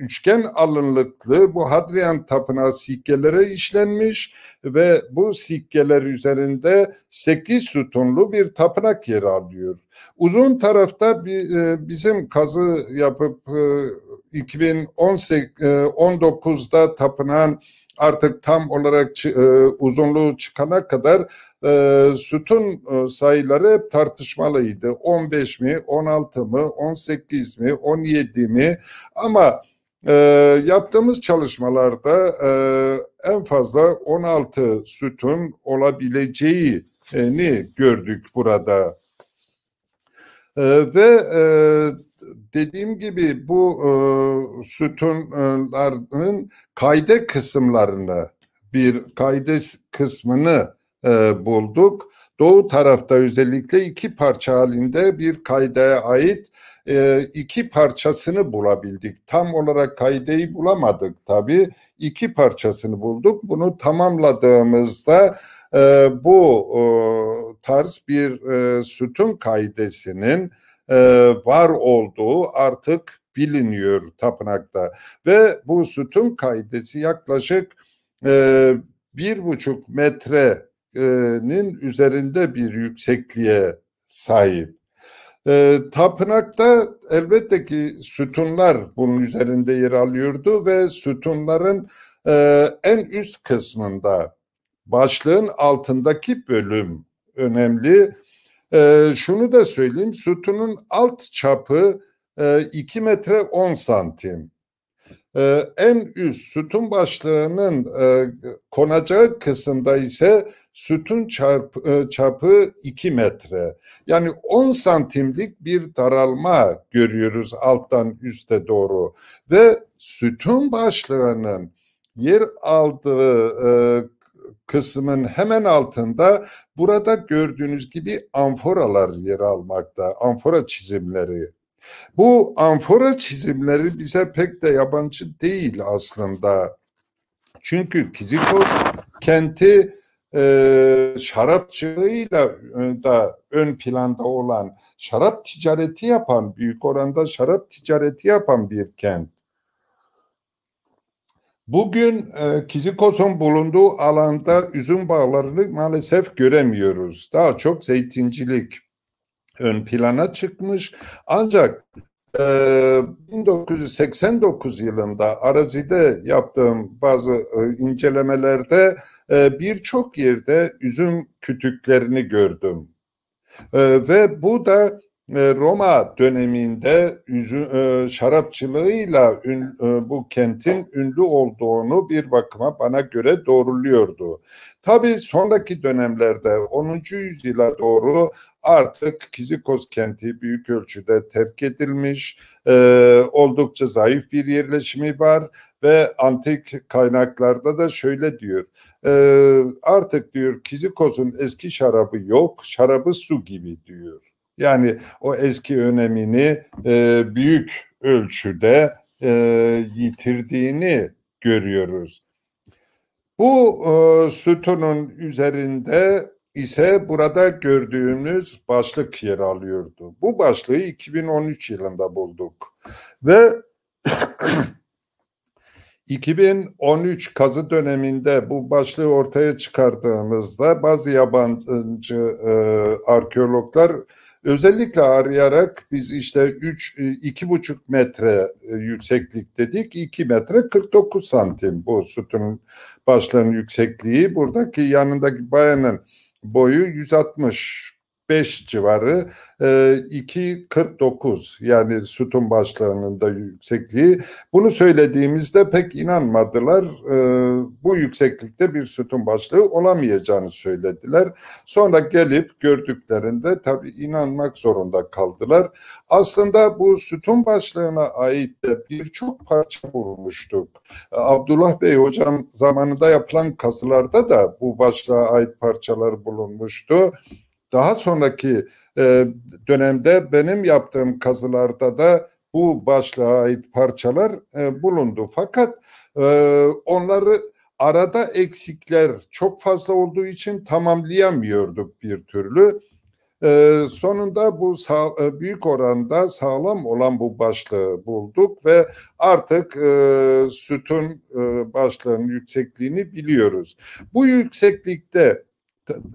üçgen alınlıklı bu Hadrian Tapınağı sikkelere işlenmiş ve bu sikkeler üzerinde 8 sütunlu bir tapınak yer alıyor. Uzun tarafta e, bizim kazı yapıp 2019'da e, e, tapınağın artık tam olarak uzunluğu çıkana kadar sütun sayıları hep tartışmalıydı. 15 mi, 16 mı, 18 mi, 17 mi ama e, yaptığımız çalışmalarda e, en fazla 16 sütun olabileceğini gördük burada. E, ve e, dediğim gibi bu e, sütunların kayde kısımlarını bir kayde kısmını e, bulduk. Doğu tarafta özellikle iki parça halinde bir kaydaya ait e, iki parçasını bulabildik. Tam olarak kaideyi bulamadık tabi. İki parçasını bulduk. Bunu tamamladığımızda e, bu e, tarz bir e, sütun kaidesinin e, var olduğu artık biliniyor tapınakta. Ve bu sütun kaidesi yaklaşık e, bir buçuk metrenin üzerinde bir yüksekliğe sahip. E, tapınakta elbette ki sütunlar bunun üzerinde yer alıyordu ve sütunların e, en üst kısmında başlığın altındaki bölüm önemli. E, şunu da söyleyeyim sütunun alt çapı e, 2 metre 10 santim. Ee, en üst sütun başlığının e, konacağı kısımda ise sütun çarpı, e, çapı 2 metre. Yani 10 santimlik bir daralma görüyoruz alttan üste doğru. Ve sütun başlığının yer aldığı e, kısmın hemen altında burada gördüğünüz gibi amforalar yer almakta. Amfora çizimleri bu amfora çizimleri bize pek de yabancı değil aslında. Çünkü Kizikos kenti ee, e, şarapçılığıyla da ön planda olan şarap ticareti yapan büyük oranda şarap ticareti yapan bir kent. Bugün e, Kizikos'un bulunduğu alanda üzüm bağlarını maalesef göremiyoruz. Daha çok zeytincilik ön plana çıkmış. Ancak e, 1989 yılında arazide yaptığım bazı e, incelemelerde e, birçok yerde üzüm kütüklerini gördüm. Ee, ve bu da e, Roma döneminde üzü, e, şarapçılığıyla e, bu kentin ünlü olduğunu bir bakıma bana göre doğruluyordu. Tabii sonraki dönemlerde 10. yüzyıla doğru artık Kizikos kenti büyük ölçüde terk edilmiş, oldukça zayıf bir yerleşimi var ve antik kaynaklarda da şöyle diyor. E, artık diyor Kizikos'un eski şarabı yok, şarabı su gibi diyor. Yani o eski önemini e, büyük ölçüde e, yitirdiğini görüyoruz. Bu e, sütunun üzerinde ise burada gördüğümüz başlık yer alıyordu. Bu başlığı 2013 yılında bulduk ve 2013 kazı döneminde bu başlığı ortaya çıkardığımızda bazı yabancı e, arkeologlar özellikle arayarak biz işte 3 e, buçuk metre e, yükseklik dedik. 2 metre 49 santim bu sütun başlığın yüksekliği. Buradaki yanındaki bayanın boyu 160 45 civarı e, 2.49 yani sütun başlığının da yüksekliği. Bunu söylediğimizde pek inanmadılar. bu yükseklikte bir sütun başlığı olamayacağını söylediler. Sonra gelip gördüklerinde tabii inanmak zorunda kaldılar. Aslında bu sütun başlığına ait de birçok parça bulmuştuk. Abdullah Bey hocam zamanında yapılan kazılarda da bu başlığa ait parçalar bulunmuştu daha sonraki e, dönemde benim yaptığım kazılarda da bu başlığa ait parçalar e, bulundu. Fakat e, onları arada eksikler çok fazla olduğu için tamamlayamıyorduk bir türlü. E, sonunda bu sağ, e, büyük oranda sağlam olan bu başlığı bulduk ve artık e, sütun e, başlığın yüksekliğini biliyoruz. Bu yükseklikte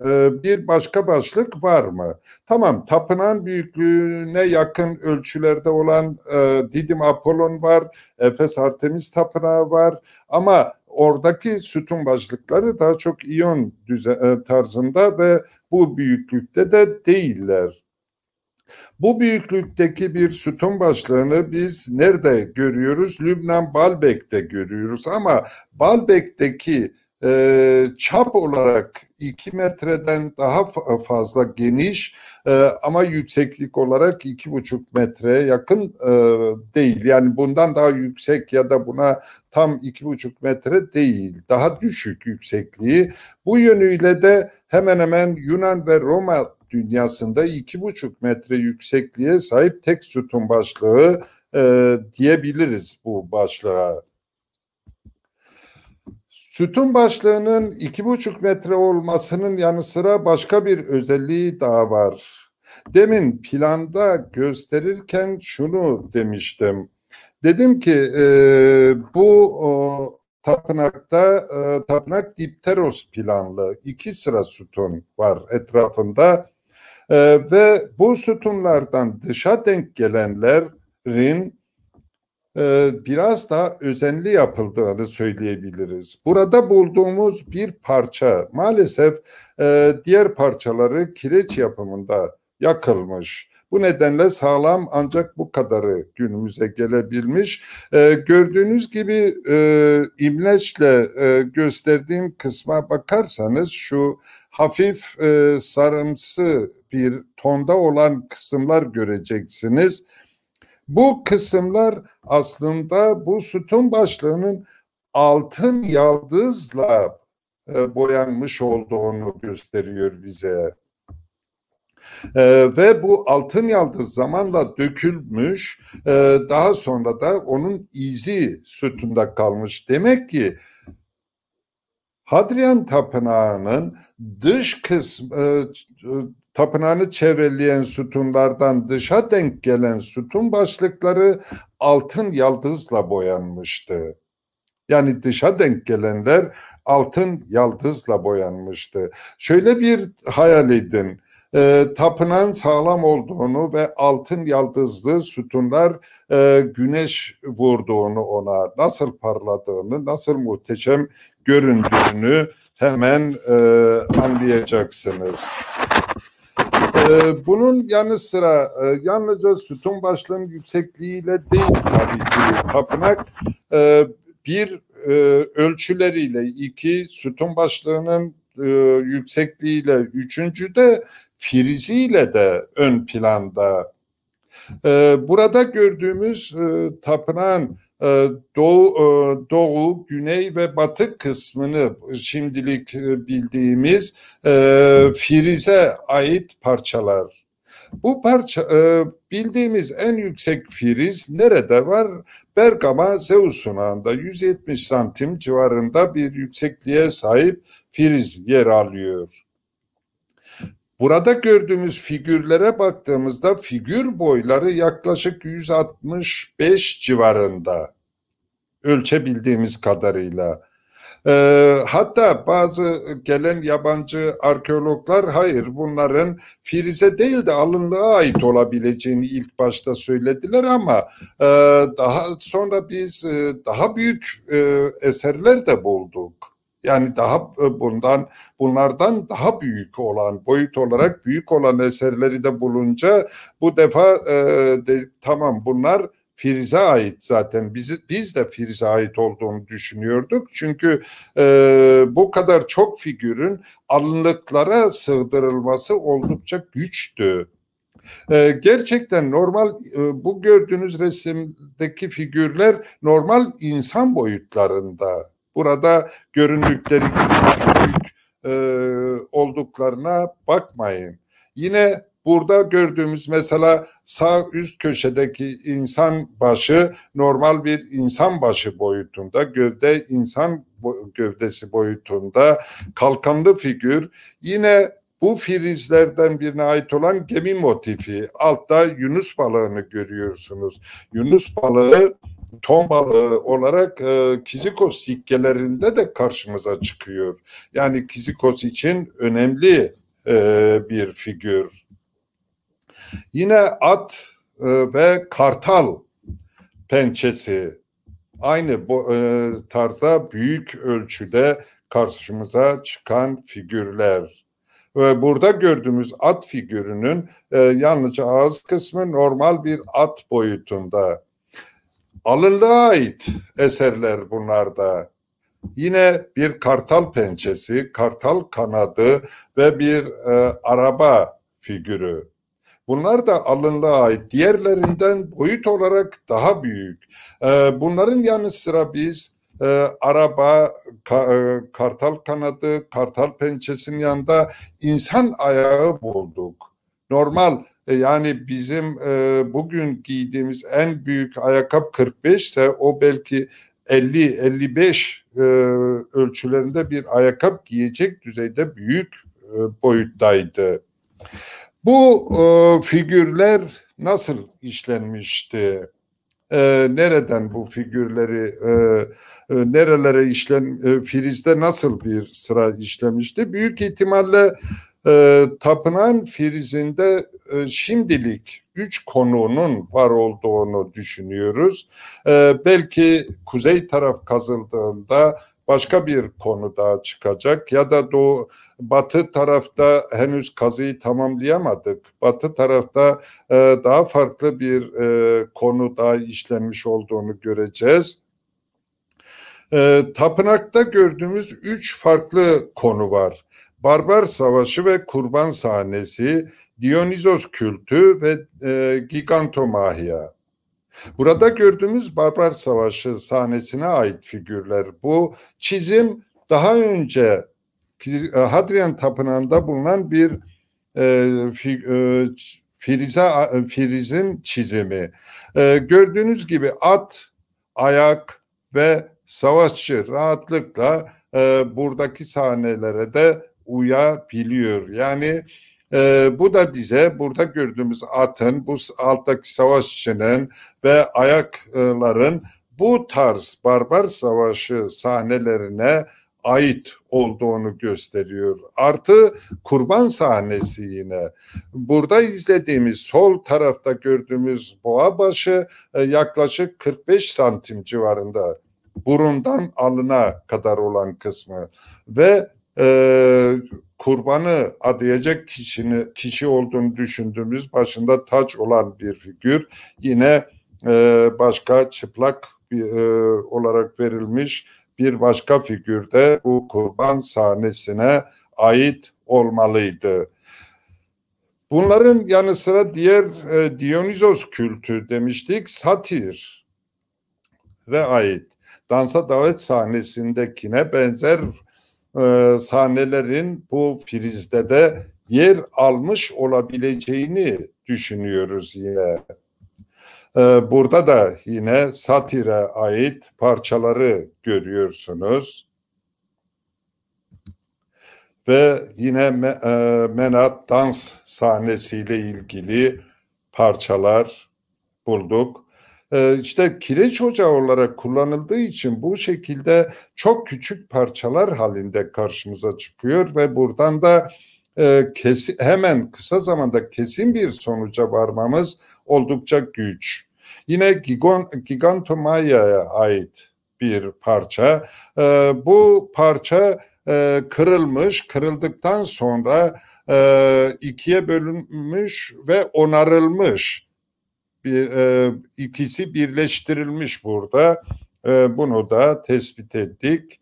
ee, bir başka başlık var mı? Tamam tapınan büyüklüğüne yakın ölçülerde olan e, Didim Apollon var, Efes Artemis Tapınağı var ama oradaki sütun başlıkları daha çok iyon e, tarzında ve bu büyüklükte de değiller. Bu büyüklükteki bir sütun başlığını biz nerede görüyoruz? Lübnan Balbek'te görüyoruz ama Balbek'teki e, çap olarak 2 metreden daha fazla geniş e, ama yükseklik olarak 2,5 metre yakın e, değil. Yani bundan daha yüksek ya da buna tam 2,5 metre değil. Daha düşük yüksekliği. Bu yönüyle de hemen hemen Yunan ve Roma dünyasında 2,5 metre yüksekliğe sahip tek sütun başlığı e, diyebiliriz bu başlığa. Sütun başlığının iki buçuk metre olmasının yanı sıra başka bir özelliği daha var. Demin planda gösterirken şunu demiştim. Dedim ki e, bu o, tapınakta e, tapınak dipteros planlı iki sıra sütun var etrafında e, ve bu sütunlardan dışa denk gelenlerin ee, biraz da özenli yapıldığını söyleyebiliriz. Burada bulduğumuz bir parça maalesef e, diğer parçaları kireç yapımında yakılmış. Bu nedenle sağlam ancak bu kadarı günümüze gelebilmiş. E, gördüğünüz gibi e, imleçle e, gösterdiğim kısma bakarsanız şu hafif e, sarımsı bir tonda olan kısımlar göreceksiniz. Bu kısımlar aslında bu sütun başlığının altın yaldızla e, boyanmış olduğunu gösteriyor bize. Ee, ve bu altın yaldız zamanla dökülmüş, e, daha sonra da onun izi sütunda kalmış. Demek ki Hadrian Tapınağı'nın dış kısmı, e, tapınağını çevreleyen sütunlardan dışa denk gelen sütun başlıkları altın yaldızla boyanmıştı. Yani dışa denk gelenler altın yaldızla boyanmıştı. Şöyle bir hayal edin. E, tapınağın sağlam olduğunu ve altın yaldızlı sütunlar e, güneş vurduğunu ona nasıl parladığını, nasıl muhteşem göründüğünü hemen e, anlayacaksınız. Ee, bunun yanı sıra e, yalnızca sütun başlığının yüksekliğiyle değil tabii ki tapınak e, bir e, ölçüleriyle, iki sütun başlığının e, yüksekliğiyle, üçüncü de friziyle de ön planda. E, burada gördüğümüz e, tapınağın ee, doğu, e, doğu, güney ve batı kısmını şimdilik e, bildiğimiz e, Firiz'e ait parçalar. Bu parça bildiğimiz en yüksek Firiz nerede var? Bergama Zeus sunağında 170 santim civarında bir yüksekliğe sahip Firiz yer alıyor. Burada gördüğümüz figürlere baktığımızda figür boyları yaklaşık 165 civarında ölçebildiğimiz kadarıyla. Ee, hatta bazı gelen yabancı arkeologlar hayır bunların Firize değil de alınlığa ait olabileceğini ilk başta söylediler ama e, daha sonra biz e, daha büyük e, eserler de bulduk. Yani daha e, bundan bunlardan daha büyük olan boyut olarak büyük olan eserleri de bulunca bu defa e, de, tamam bunlar Firiz'e ait zaten biz, biz de Firiz'e ait olduğunu düşünüyorduk. Çünkü e, bu kadar çok figürün alınlıklara sığdırılması oldukça güçtü. E, gerçekten normal e, bu gördüğünüz resimdeki figürler normal insan boyutlarında Burada göründükleri büyük e, olduklarına bakmayın. Yine burada gördüğümüz mesela sağ üst köşedeki insan başı normal bir insan başı boyutunda, gövde insan gövdesi boyutunda, kalkanlı figür. Yine bu filizlerden birine ait olan gemi motifi. Altta Yunus balığını görüyorsunuz. Yunus balığı ton balığı olarak e, Kizikos sikkelerinde de karşımıza çıkıyor. Yani Kizikos için önemli e, bir figür. Yine at e, ve kartal pençesi aynı bu e, tarzda büyük ölçüde karşımıza çıkan figürler. Ve burada gördüğümüz at figürünün e, yalnızca ağız kısmı normal bir at boyutunda alınlığa ait eserler bunlar da. Yine bir kartal pençesi, kartal kanadı ve bir e, araba figürü. Bunlar da alınlığa ait. Diğerlerinden boyut olarak daha büyük. E, bunların yanı sıra biz e, araba, ka, e, kartal kanadı, kartal pençesinin yanında insan ayağı bulduk. Normal e, yani bizim e, bugün giydiğimiz en büyük ayakkabı 45 ise o belki 50-55 e, ölçülerinde bir ayakkabı giyecek düzeyde büyük boyuttaydı. Bu figürler nasıl işlenmişti? nereden bu figürleri nerelere işlen e, nasıl bir sıra işlemişti? Büyük ihtimalle e, ee, tapınağın firizinde e, şimdilik üç konunun var olduğunu düşünüyoruz. E, belki kuzey taraf kazıldığında başka bir konu daha çıkacak ya da doğu batı tarafta henüz kazıyı tamamlayamadık. Batı tarafta e, daha farklı bir e, konu daha işlenmiş olduğunu göreceğiz. E, tapınakta gördüğümüz üç farklı konu var. Barbar Savaşı ve Kurban Sahnesi, Dionizos Kültü ve e, Gigantomahia. Burada gördüğümüz Barbar Savaşı sahnesine ait figürler bu. Çizim daha önce e, Hadrian Tapınağı'nda bulunan bir e, fi, e, Firize, Firiz'in çizimi. E, gördüğünüz gibi at, ayak ve savaşçı rahatlıkla e, buradaki sahnelere de uyabiliyor. Yani e, bu da bize burada gördüğümüz atın, bu alttaki savaşçının ve ayakların bu tarz barbar savaşı sahnelerine ait olduğunu gösteriyor. Artı kurban sahnesi yine. Burada izlediğimiz sol tarafta gördüğümüz boğa başı e, yaklaşık 45 santim civarında burundan alına kadar olan kısmı ve e, kurbanı adayacak kişini, kişi olduğunu düşündüğümüz başında taç olan bir figür yine e, başka çıplak e, olarak verilmiş bir başka figürde bu kurban sahnesine ait olmalıydı. Bunların yanı sıra diğer e, Dionysos kültü demiştik satir ve ait dansa davet sahnesindekine benzer e, sahnelerin bu frizde de yer almış olabileceğini düşünüyoruz yine. E, burada da yine satire ait parçaları görüyorsunuz. Ve yine me, e, Menat dans sahnesiyle ilgili parçalar bulduk. Ee, işte kireç ocağı olarak kullanıldığı için bu şekilde çok küçük parçalar halinde karşımıza çıkıyor ve buradan da e, hemen kısa zamanda kesin bir sonuca varmamız oldukça güç. Yine gigon, gigantomaya'ya ait bir parça. Ee, bu parça e, kırılmış, kırıldıktan sonra e, ikiye bölünmüş ve onarılmış bir, e, ikisi birleştirilmiş burada. E, bunu da tespit ettik.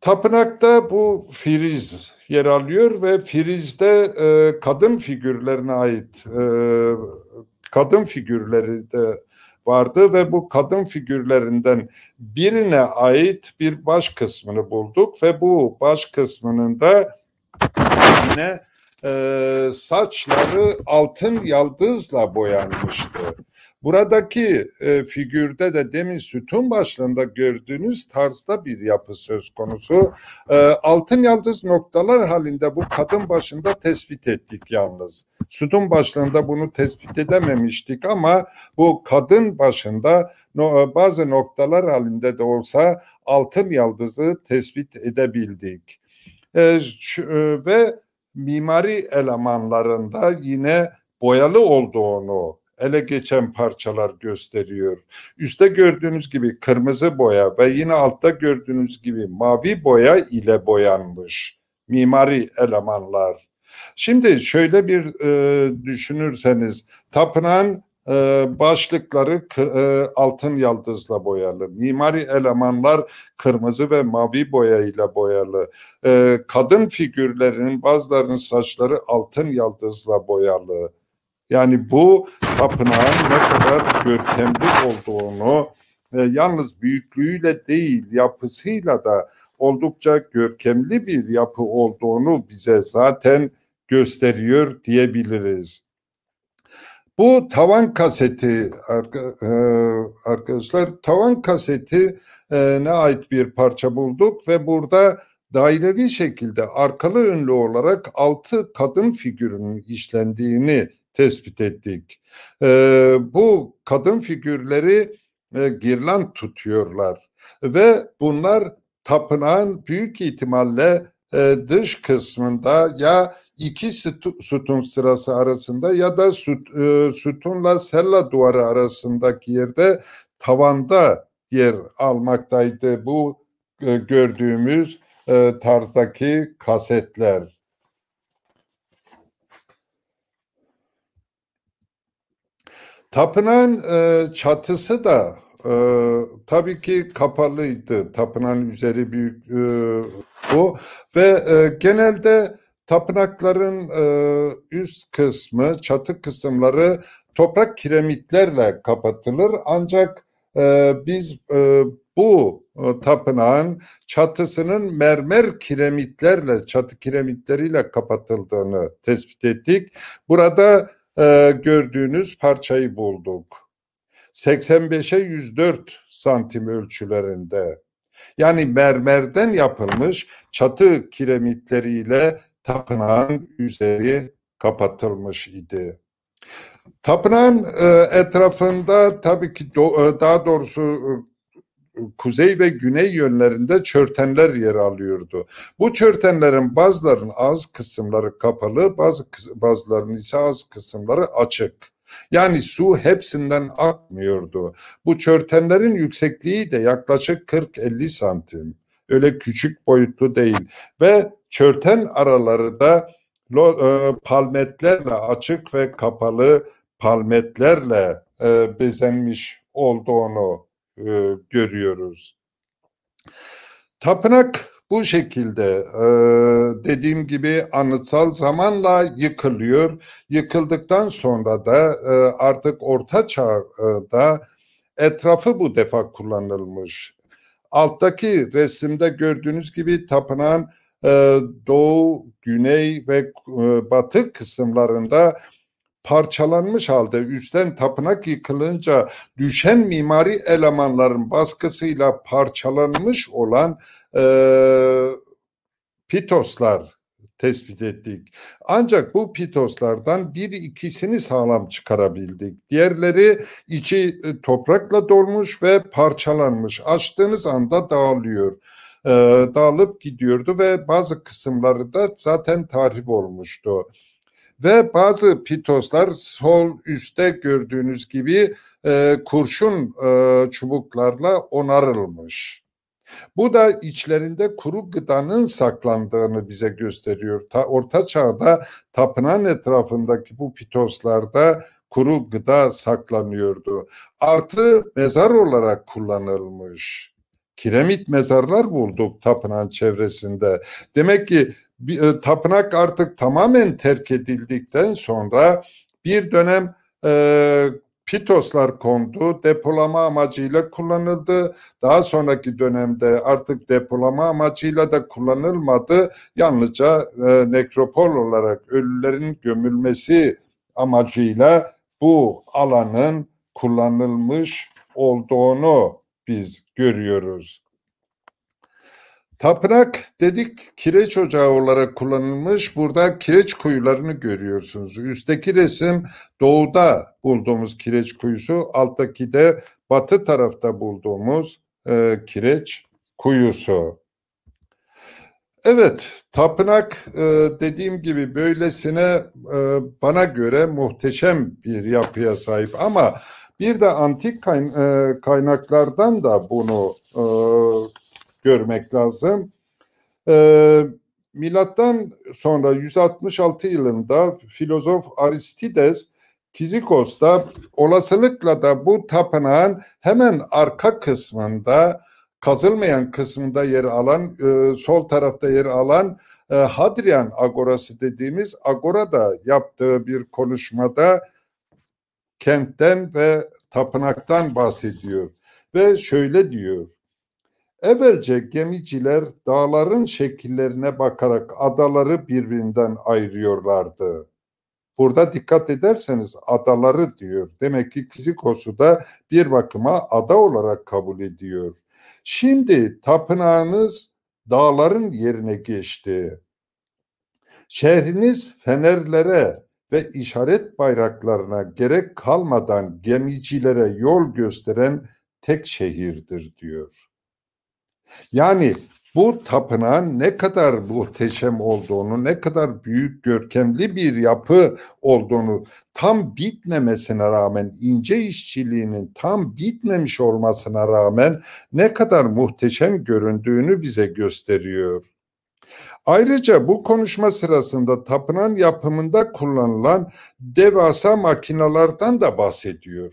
Tapınakta bu Firiz yer alıyor ve Firiz'de e, kadın figürlerine ait e, kadın figürleri de vardı ve bu kadın figürlerinden birine ait bir baş kısmını bulduk ve bu baş kısmının da yine e, saçları altın yaldızla boyanmıştı. Buradaki e, figürde de demin sütun başlığında gördüğünüz tarzda bir yapı söz konusu. E, altın yaldız noktalar halinde bu kadın başında tespit ettik yalnız. Sütun başlığında bunu tespit edememiştik ama bu kadın başında no, e, bazı noktalar halinde de olsa altın yaldızı tespit edebildik. E, şu, e, ve mimari elemanlarında yine boyalı olduğunu ele geçen parçalar gösteriyor. Üste gördüğünüz gibi kırmızı boya ve yine altta gördüğünüz gibi mavi boya ile boyanmış mimari elemanlar. Şimdi şöyle bir e, düşünürseniz tapınağın ee, başlıkları e, altın yaldızla boyalı, mimari elemanlar kırmızı ve mavi boyayla boyalı, ee, kadın figürlerinin bazılarının saçları altın yaldızla boyalı. Yani bu tapınağın ne kadar görkemli olduğunu yalnız büyüklüğüyle değil yapısıyla da oldukça görkemli bir yapı olduğunu bize zaten gösteriyor diyebiliriz. Bu tavan kaseti e, arkadaşlar tavan kaseti e, ne ait bir parça bulduk ve burada dairevi şekilde arkalı önlü olarak altı kadın figürünün işlendiğini tespit ettik. E, bu kadın figürleri girland tutuyorlar ve bunlar tapınağın büyük ihtimalle dış kısmında ya iki sütun sırası arasında ya da süt, e, sütunla sella duvarı arasındaki yerde tavanda yer almaktaydı bu e, gördüğümüz e, tarzdaki kasetler. Tapınağın e, çatısı da e, tabii ki kapalıydı. Tapınağın üzeri büyük e, bu ve e, genelde Tapınakların e, üst kısmı, çatı kısımları toprak kiremitlerle kapatılır. Ancak e, biz e, bu e, tapınağın çatısının mermer kiremitlerle, çatı kiremitleriyle kapatıldığını tespit ettik. Burada e, gördüğünüz parçayı bulduk. 85'e 104 santim ölçülerinde. Yani mermerden yapılmış çatı kiremitleriyle tapınağın üzeri kapatılmış idi. Tapınağın e, etrafında tabii ki e, daha doğrusu e, kuzey ve güney yönlerinde çörtenler yer alıyordu. Bu çörtenlerin bazılarının ağız kısımları kapalı, bazı bazılarının ise ağız kısımları açık. Yani su hepsinden akmıyordu. Bu çörtenlerin yüksekliği de yaklaşık 40-50 santim. Öyle küçük boyutlu değil ve çörten araları da e, palmetlerle açık ve kapalı palmetlerle e, bezenmiş olduğunu e, görüyoruz. Tapınak bu şekilde dediğim gibi anıtsal zamanla yıkılıyor. Yıkıldıktan sonra da artık orta çağda etrafı bu defa kullanılmış. Alttaki resimde gördüğünüz gibi tapınağın ee, doğu, güney ve e, batı kısımlarında parçalanmış halde üstten tapınak yıkılınca düşen mimari elemanların baskısıyla parçalanmış olan e, pitoslar tespit ettik. Ancak bu pitoslardan bir ikisini sağlam çıkarabildik. Diğerleri içi e, toprakla dolmuş ve parçalanmış. Açtığınız anda dağılıyor e, dağılıp gidiyordu ve bazı kısımları da zaten tahrip olmuştu. Ve bazı pitoslar sol üstte gördüğünüz gibi e, kurşun e, çubuklarla onarılmış. Bu da içlerinde kuru gıdanın saklandığını bize gösteriyor. Ta, Orta Çağ'da tapınan etrafındaki bu pitoslarda kuru gıda saklanıyordu. Artı mezar olarak kullanılmış kiremit mezarlar bulduk tapınağın çevresinde. Demek ki bir, e, tapınak artık tamamen terk edildikten sonra bir dönem e, pitoslar kondu, depolama amacıyla kullanıldı. Daha sonraki dönemde artık depolama amacıyla da kullanılmadı. Yalnızca e, nekropol olarak ölülerin gömülmesi amacıyla bu alanın kullanılmış olduğunu biz görüyoruz. Tapınak dedik kireç ocağı olarak kullanılmış. Burada kireç kuyularını görüyorsunuz. Üstteki resim doğuda bulduğumuz kireç kuyusu, alttaki de batı tarafta bulduğumuz e, kireç kuyusu. Evet, tapınak e, dediğim gibi böylesine e, bana göre muhteşem bir yapıya sahip ama bir de antik e, kaynaklardan da bunu e, görmek lazım. E, milattan sonra 166 yılında filozof Aristides Kizikos'ta olasılıkla da bu tapınağın hemen arka kısmında kazılmayan kısmında yer alan e, sol tarafta yer alan e, Hadrian Agorası dediğimiz Agora'da yaptığı bir konuşmada kentten ve tapınaktan bahsediyor ve şöyle diyor. Evvelce gemiciler dağların şekillerine bakarak adaları birbirinden ayırıyorlardı. Burada dikkat ederseniz adaları diyor. Demek ki Kizikos'u da bir bakıma ada olarak kabul ediyor. Şimdi tapınağınız dağların yerine geçti. Şehriniz fenerlere, ve işaret bayraklarına gerek kalmadan gemicilere yol gösteren tek şehirdir diyor. Yani bu tapınağın ne kadar muhteşem olduğunu, ne kadar büyük görkemli bir yapı olduğunu tam bitmemesine rağmen, ince işçiliğinin tam bitmemiş olmasına rağmen ne kadar muhteşem göründüğünü bize gösteriyor. Ayrıca bu konuşma sırasında tapınan yapımında kullanılan devasa makinalardan da bahsediyor.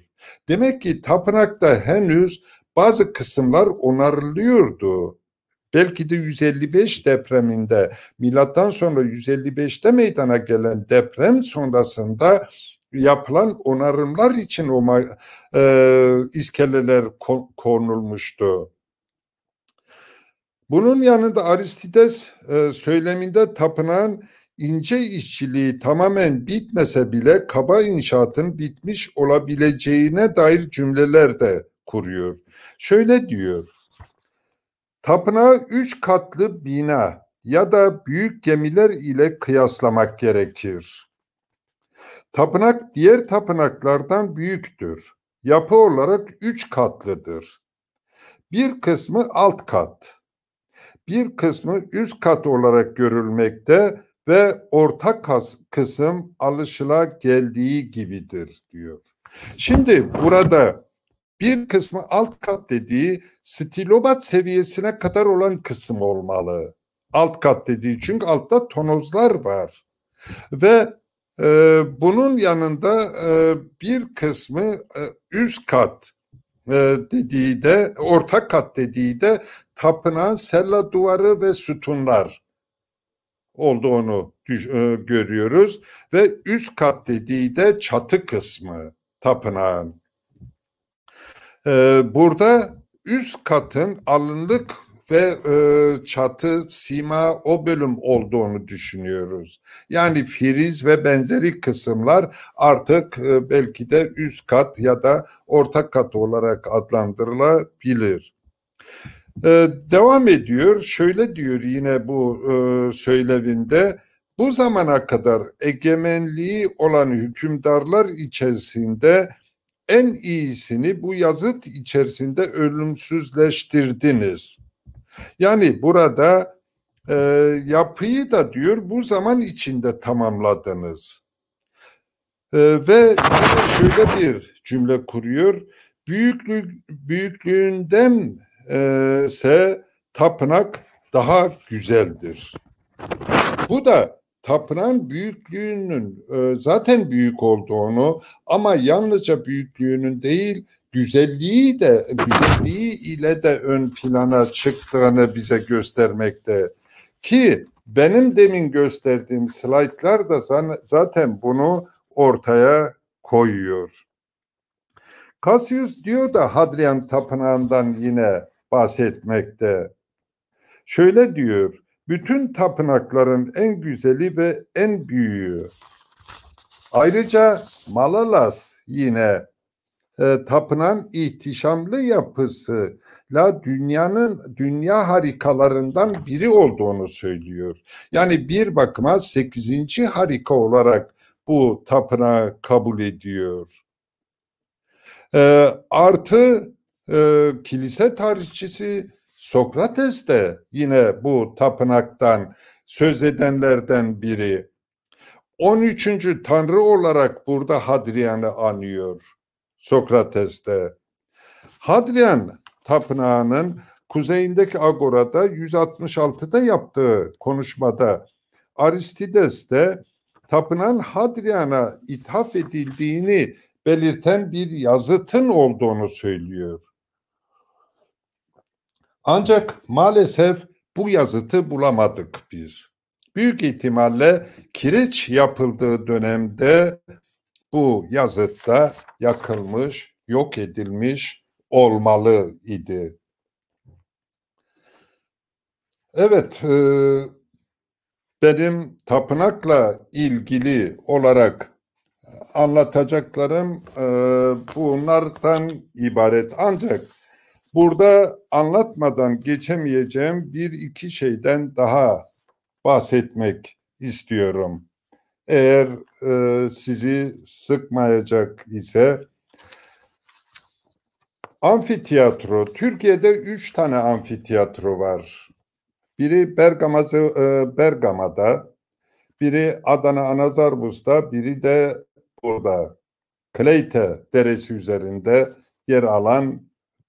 Demek ki tapınakta henüz bazı kısımlar onarılıyordu. Belki de 155 depreminde, milattan sonra 155'te meydana gelen deprem sonrasında yapılan onarımlar için o e, iskeleler konulmuştu. Bunun yanında Aristides e, söyleminde tapınağın ince işçiliği tamamen bitmese bile kaba inşaatın bitmiş olabileceğine dair cümleler de kuruyor. Şöyle diyor. Tapınağı üç katlı bina ya da büyük gemiler ile kıyaslamak gerekir. Tapınak diğer tapınaklardan büyüktür. Yapı olarak üç katlıdır. Bir kısmı alt kat, bir kısmı üst kat olarak görülmekte ve orta kas, kısım alışıla geldiği gibidir diyor. Şimdi burada bir kısmı alt kat dediği stilobat seviyesine kadar olan kısım olmalı. Alt kat dediği çünkü altta tonozlar var. Ve e, bunun yanında e, bir kısmı e, üst kat e, dediği de orta kat dediği de tapınağın sella duvarı ve sütunlar olduğunu e, görüyoruz ve üst kat dediği de çatı kısmı tapınağın. E, burada üst katın alınlık ve e, çatı, sima o bölüm olduğunu düşünüyoruz. Yani firiz ve benzeri kısımlar artık e, belki de üst kat ya da orta kat olarak adlandırılabilir. Ee, devam ediyor. Şöyle diyor yine bu e, söylevinde. Bu zamana kadar egemenliği olan hükümdarlar içerisinde en iyisini bu yazıt içerisinde ölümsüzleştirdiniz. Yani burada e, yapıyı da diyor bu zaman içinde tamamladınız. E, ve şöyle bir cümle kuruyor. Büyüklük, büyüklüğünden e, ise tapınak daha güzeldir. Bu da tapınan büyüklüğünün e, zaten büyük olduğunu ama yalnızca büyüklüğünün değil güzelliği de güzelliği ile de ön plana çıktığını bize göstermekte. Ki benim demin gösterdiğim slaytlar da zaten bunu ortaya koyuyor. Cassius diyor da Hadrian Tapınağı'ndan yine bahsetmekte. Şöyle diyor, bütün tapınakların en güzeli ve en büyüğü. Ayrıca Malalas yine e, tapınan ihtişamlı yapısı la dünyanın dünya harikalarından biri olduğunu söylüyor. Yani bir bakıma 8. harika olarak bu tapınağı kabul ediyor. E, artı e, kilise tarihçisi Sokrates de yine bu tapınaktan söz edenlerden biri. 13. tanrı olarak burada Hadrian'ı anıyor. Sokrates'te. Hadrian Tapınağı'nın kuzeyindeki Agora'da 166'da yaptığı konuşmada Aristides de tapınan Hadrian'a ithaf edildiğini belirten bir yazıtın olduğunu söylüyor. Ancak maalesef bu yazıtı bulamadık biz. Büyük ihtimalle kireç yapıldığı dönemde bu yazıtta yakılmış, yok edilmiş olmalı idi. Evet, e, benim tapınakla ilgili olarak anlatacaklarım e, bunlardan ibaret. Ancak burada anlatmadan geçemeyeceğim bir iki şeyden daha bahsetmek istiyorum. Eğer e, sizi sıkmayacak ise amfiteyatro. Türkiye'de üç tane amfiteyatro var. Biri Bergama, e, Bergama'da, biri Adana Anazarbus'ta, biri de burada. Kleyte Deresi üzerinde yer alan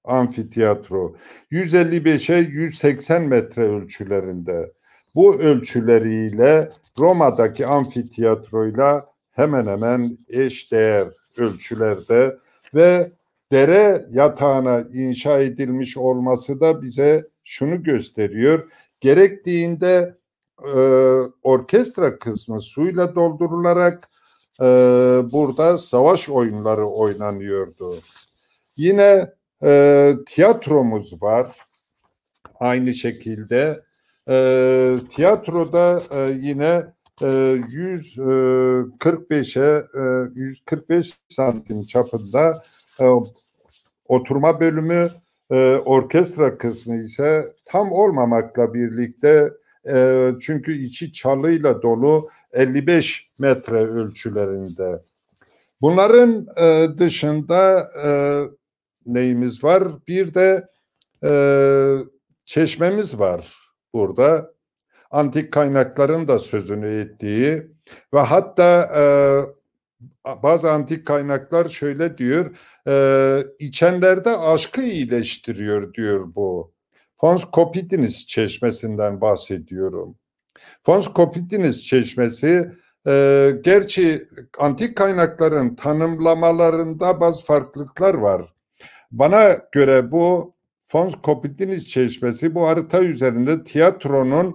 amfiteyatro. 155'e 180 metre ölçülerinde bu ölçüleriyle Roma'daki amfiteyatroyla hemen hemen eş değer ölçülerde ve dere yatağına inşa edilmiş olması da bize şunu gösteriyor. Gerektiğinde e, orkestra kısmı suyla doldurularak e, burada savaş oyunları oynanıyordu. Yine e, tiyatromuz var. Aynı şekilde e, tiyatroda e, yine e, 145'e e, 145 e, santim çapında e, oturma bölümü e, orkestra kısmı ise tam olmamakla birlikte e, çünkü içi çalıyla dolu 55 metre ölçülerinde. Bunların e, dışında e, neyimiz var? Bir de e, çeşmemiz var burada antik kaynakların da sözünü ettiği ve hatta e, bazı antik kaynaklar şöyle diyor, e, içenlerde aşkı iyileştiriyor diyor bu. Fons Kopidiniz çeşmesinden bahsediyorum. Fons Kopidiniz çeşmesi e, gerçi antik kaynakların tanımlamalarında bazı farklılıklar var. Bana göre bu Fons Kopitiniz Çeşmesi bu harita üzerinde tiyatronun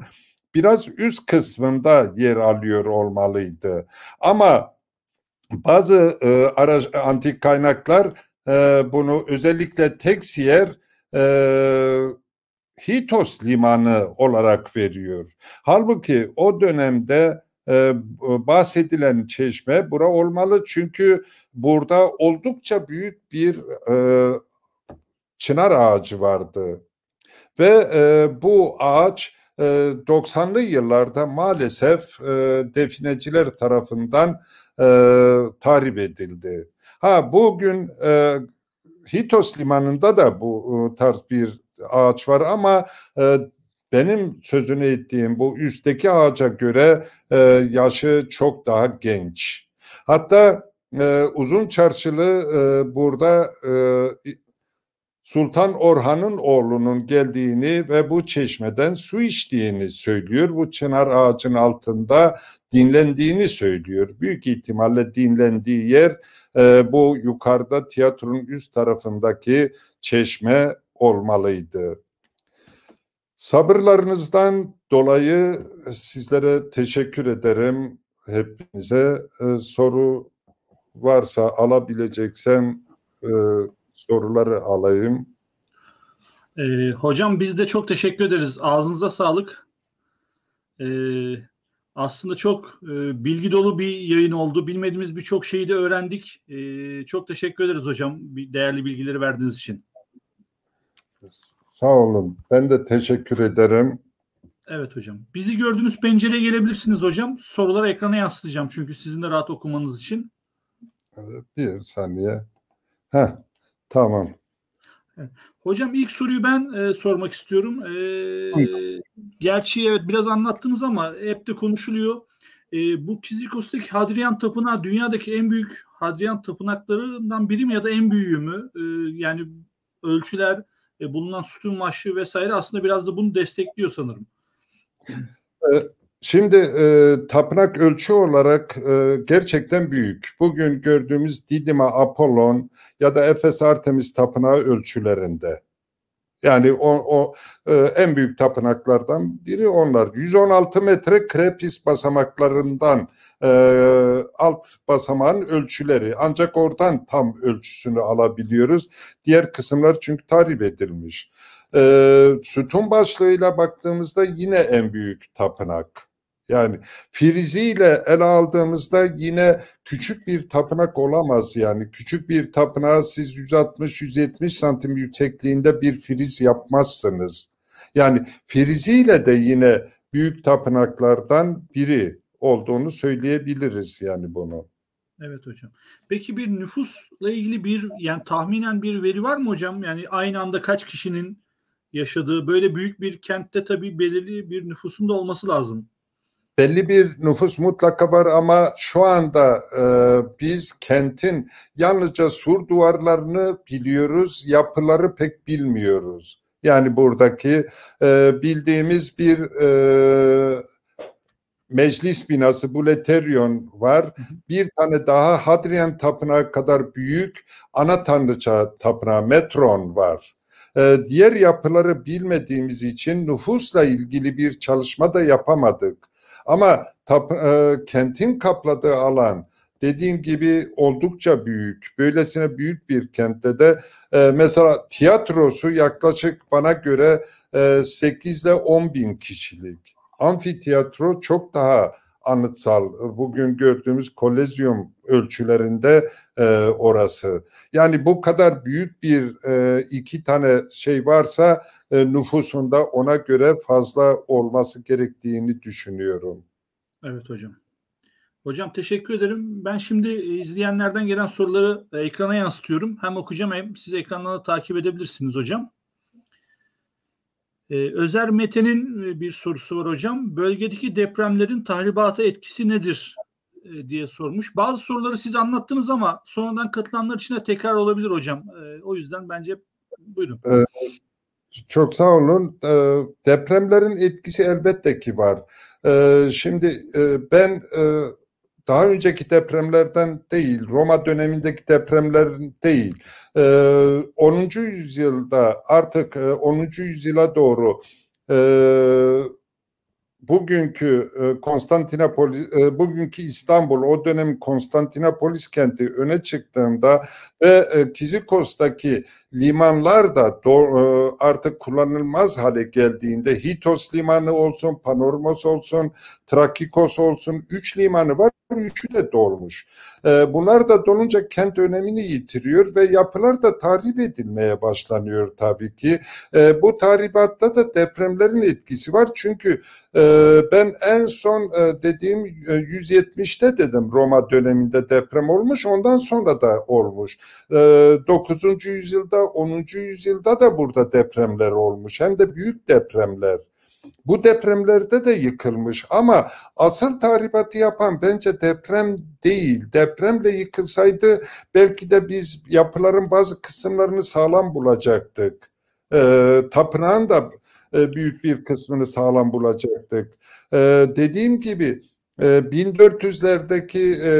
biraz üst kısmında yer alıyor olmalıydı. Ama bazı e, araş, antik kaynaklar e, bunu özellikle Teksiyer e, Hitos limanı olarak veriyor. Halbuki o dönemde e, bahsedilen çeşme bura olmalı çünkü burada oldukça büyük bir e, çınar ağacı vardı. Ve e, bu ağaç e, 90'lı yıllarda maalesef e, defineciler tarafından e, tahrip edildi. Ha bugün e, Hitos limanında da bu e, tarz bir ağaç var ama e, benim sözünü ettiğim bu üstteki ağaca göre e, yaşı çok daha genç. Hatta e, uzun çarşılı e, burada e, Sultan Orhan'ın oğlunun geldiğini ve bu çeşmeden su içtiğini söylüyor. Bu çınar ağacın altında dinlendiğini söylüyor. Büyük ihtimalle dinlendiği yer e, bu yukarıda tiyatronun üst tarafındaki çeşme olmalıydı. Sabırlarınızdan dolayı sizlere teşekkür ederim hepinize. E, soru varsa alabileceksem e, soruları alayım. Ee, hocam biz de çok teşekkür ederiz. Ağzınıza sağlık. Ee, aslında çok e, bilgi dolu bir yayın oldu. Bilmediğimiz birçok şeyi de öğrendik. Ee, çok teşekkür ederiz hocam değerli bilgileri verdiğiniz için. Sağ olun. Ben de teşekkür ederim. Evet hocam. Bizi gördüğünüz pencereye gelebilirsiniz hocam. Soruları ekrana yansıtacağım çünkü sizin de rahat okumanız için. Ee, bir saniye. Heh. Tamam. Hocam ilk soruyu ben e, sormak istiyorum. E, gerçi evet biraz anlattınız ama hep de konuşuluyor. E, bu Kizikos'taki Hadrian Tapınağı dünyadaki en büyük Hadrian tapınaklarından biri mi ya da en büyüğü mü? E, yani ölçüler, e, bulunan sütun maşı vesaire aslında biraz da bunu destekliyor sanırım. E, Şimdi e, tapınak ölçü olarak e, gerçekten büyük. Bugün gördüğümüz Didima, Apollon ya da Efes Artemis tapınağı ölçülerinde. Yani o, o e, en büyük tapınaklardan biri onlar. 116 metre krepis basamaklarından e, alt basamağın ölçüleri. Ancak oradan tam ölçüsünü alabiliyoruz. Diğer kısımlar çünkü tarif edilmiş. E, sütun başlığıyla baktığımızda yine en büyük tapınak. Yani Firizi'yle ele aldığımızda yine küçük bir tapınak olamaz yani. Küçük bir tapınağa siz 160-170 santim yüksekliğinde bir firiz yapmazsınız. Yani Firizi'yle de yine büyük tapınaklardan biri olduğunu söyleyebiliriz yani bunu. Evet hocam. Peki bir nüfusla ilgili bir yani tahminen bir veri var mı hocam? Yani aynı anda kaç kişinin yaşadığı böyle büyük bir kentte tabii belirli bir nüfusun da olması lazım belli bir nüfus mutlaka var ama şu anda e, biz kentin yalnızca sur duvarlarını biliyoruz, yapıları pek bilmiyoruz. Yani buradaki e, bildiğimiz bir e, meclis binası Buleteryon var. Bir tane daha Hadrian Tapınağı kadar büyük ana tanrıça tapınağı Metron var. Ee, diğer yapıları bilmediğimiz için nüfusla ilgili bir çalışma da yapamadık. Ama tap, e, kentin kapladığı alan dediğim gibi oldukça büyük. Böylesine büyük bir kentte de e, mesela tiyatrosu yaklaşık bana göre e, 8 ile 10 bin kişilik. Amfiteyatro çok daha anıtsal. Bugün gördüğümüz kolezyum ölçülerinde e, orası. Yani bu kadar büyük bir e, iki tane şey varsa e, nüfusunda ona göre fazla olması gerektiğini düşünüyorum. Evet hocam. Hocam teşekkür ederim. Ben şimdi e, izleyenlerden gelen soruları e, ekrana yansıtıyorum. Hem okuyacağım hem siz ekrandan da takip edebilirsiniz hocam. Ee, Özer Mete'nin bir sorusu var hocam. Bölgedeki depremlerin tahribata etkisi nedir ee, diye sormuş. Bazı soruları siz anlattınız ama sonradan katılanlar için de tekrar olabilir hocam. Ee, o yüzden bence buyurun. Ee, çok sağ olun. Ee, depremlerin etkisi elbette ki var. Ee, şimdi e, ben e, daha önceki depremlerden değil, Roma dönemindeki depremler değil, e, 10. yüzyılda artık e, 10. yüzyıla doğru e, bugünkü e, Konstantinopolis e, bugünkü İstanbul o dönem Konstantinopolis kenti öne çıktığında ve e, Kizikos'taki limanlar da e, artık kullanılmaz hale geldiğinde Hitos limanı olsun, Panormos olsun, Trakikos olsun üç limanı var. Üçü de dolmuş. bunlar da dolunca kent önemini yitiriyor ve yapılar da tahrip edilmeye başlanıyor tabii ki. bu tahribatta da depremlerin etkisi var. Çünkü e, ee, ben en son e, dediğim 170'te e, dedim Roma döneminde deprem olmuş. Ondan sonra da olmuş. 9. Ee, yüzyılda 10. yüzyılda da burada depremler olmuş. Hem de büyük depremler. Bu depremlerde de yıkılmış ama asıl tahribatı yapan bence deprem değil. Depremle yıkılsaydı belki de biz yapıların bazı kısımlarını sağlam bulacaktık. Ee, tapınağın da e, büyük bir kısmını sağlam bulacaktık. E, dediğim gibi e, 1400'lerdeki e,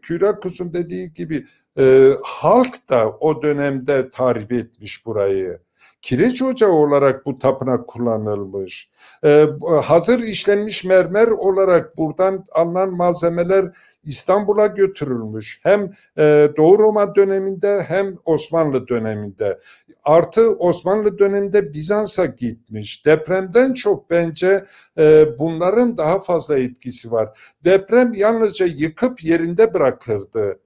Kürakus'un dediği gibi e, halk da o dönemde tarif etmiş burayı kireç ocağı olarak bu tapınak kullanılmış. Ee, hazır işlenmiş mermer olarak buradan alınan malzemeler İstanbul'a götürülmüş. Hem e, Doğu Roma döneminde hem Osmanlı döneminde. Artı Osmanlı döneminde Bizans'a gitmiş. Depremden çok bence e, bunların daha fazla etkisi var. Deprem yalnızca yıkıp yerinde bırakırdı.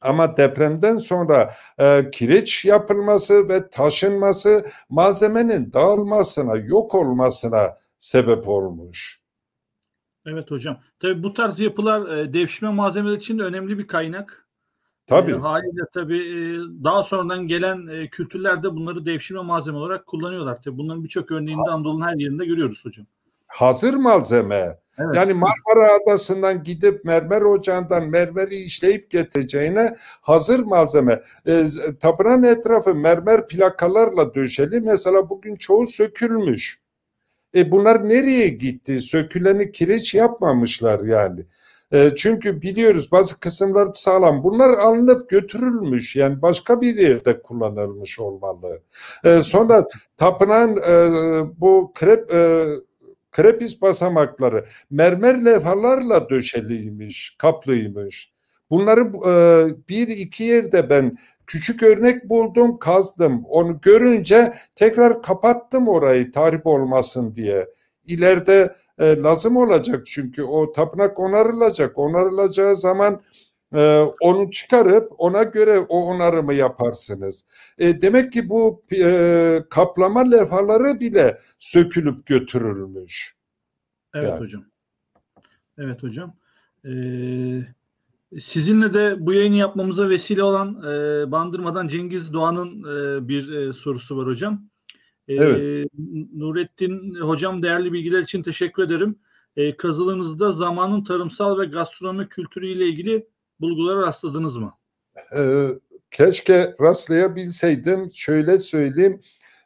Ama depremden sonra e, kireç yapılması ve taşınması malzemenin dağılmasına, yok olmasına sebep olmuş. Evet hocam. Tabii bu tarz yapılar e, devşirme malzemeleri için de önemli bir kaynak. Tabii. E, haliyle tabii e, daha sonradan gelen e, kültürlerde bunları devşirme malzeme olarak kullanıyorlar. Tabii bunların birçok örneğini de Anadolu'nun her yerinde görüyoruz hocam hazır malzeme. Evet. Yani Marmara Adası'ndan gidip mermer ocağından mermeri işleyip getireceğine hazır malzeme. E, ee, tapınan etrafı mermer plakalarla döşeli. Mesela bugün çoğu sökülmüş. E bunlar nereye gitti? Söküleni kireç yapmamışlar yani. E, çünkü biliyoruz bazı kısımlar sağlam. Bunlar alınıp götürülmüş yani başka bir yerde kullanılmış olmalı. E, sonra tapınan e, bu krep e, Krepiz basamakları mermer levhalarla döşeliymiş, kaplıymış. Bunları e, bir iki yerde ben küçük örnek buldum, kazdım. Onu görünce tekrar kapattım orayı tarif olmasın diye. İleride e, lazım olacak çünkü o tapınak onarılacak. Onarılacağı zaman ee, onu çıkarıp ona göre o onarımı yaparsınız. E, demek ki bu e, kaplama levhaları bile sökülüp götürülmüş. Evet yani. hocam. Evet hocam. Ee, sizinle de bu yayını yapmamıza vesile olan e, Bandırma'dan Cengiz Doğan'ın bir sorusu var hocam. Ee, evet. Nurettin hocam değerli bilgiler için teşekkür ederim. E, kazılığınızda zamanın tarımsal ve gastronomi kültürüyle ilgili bulgulara rastladınız mı? Ee, keşke rastlayabilseydim. Şöyle söyleyeyim.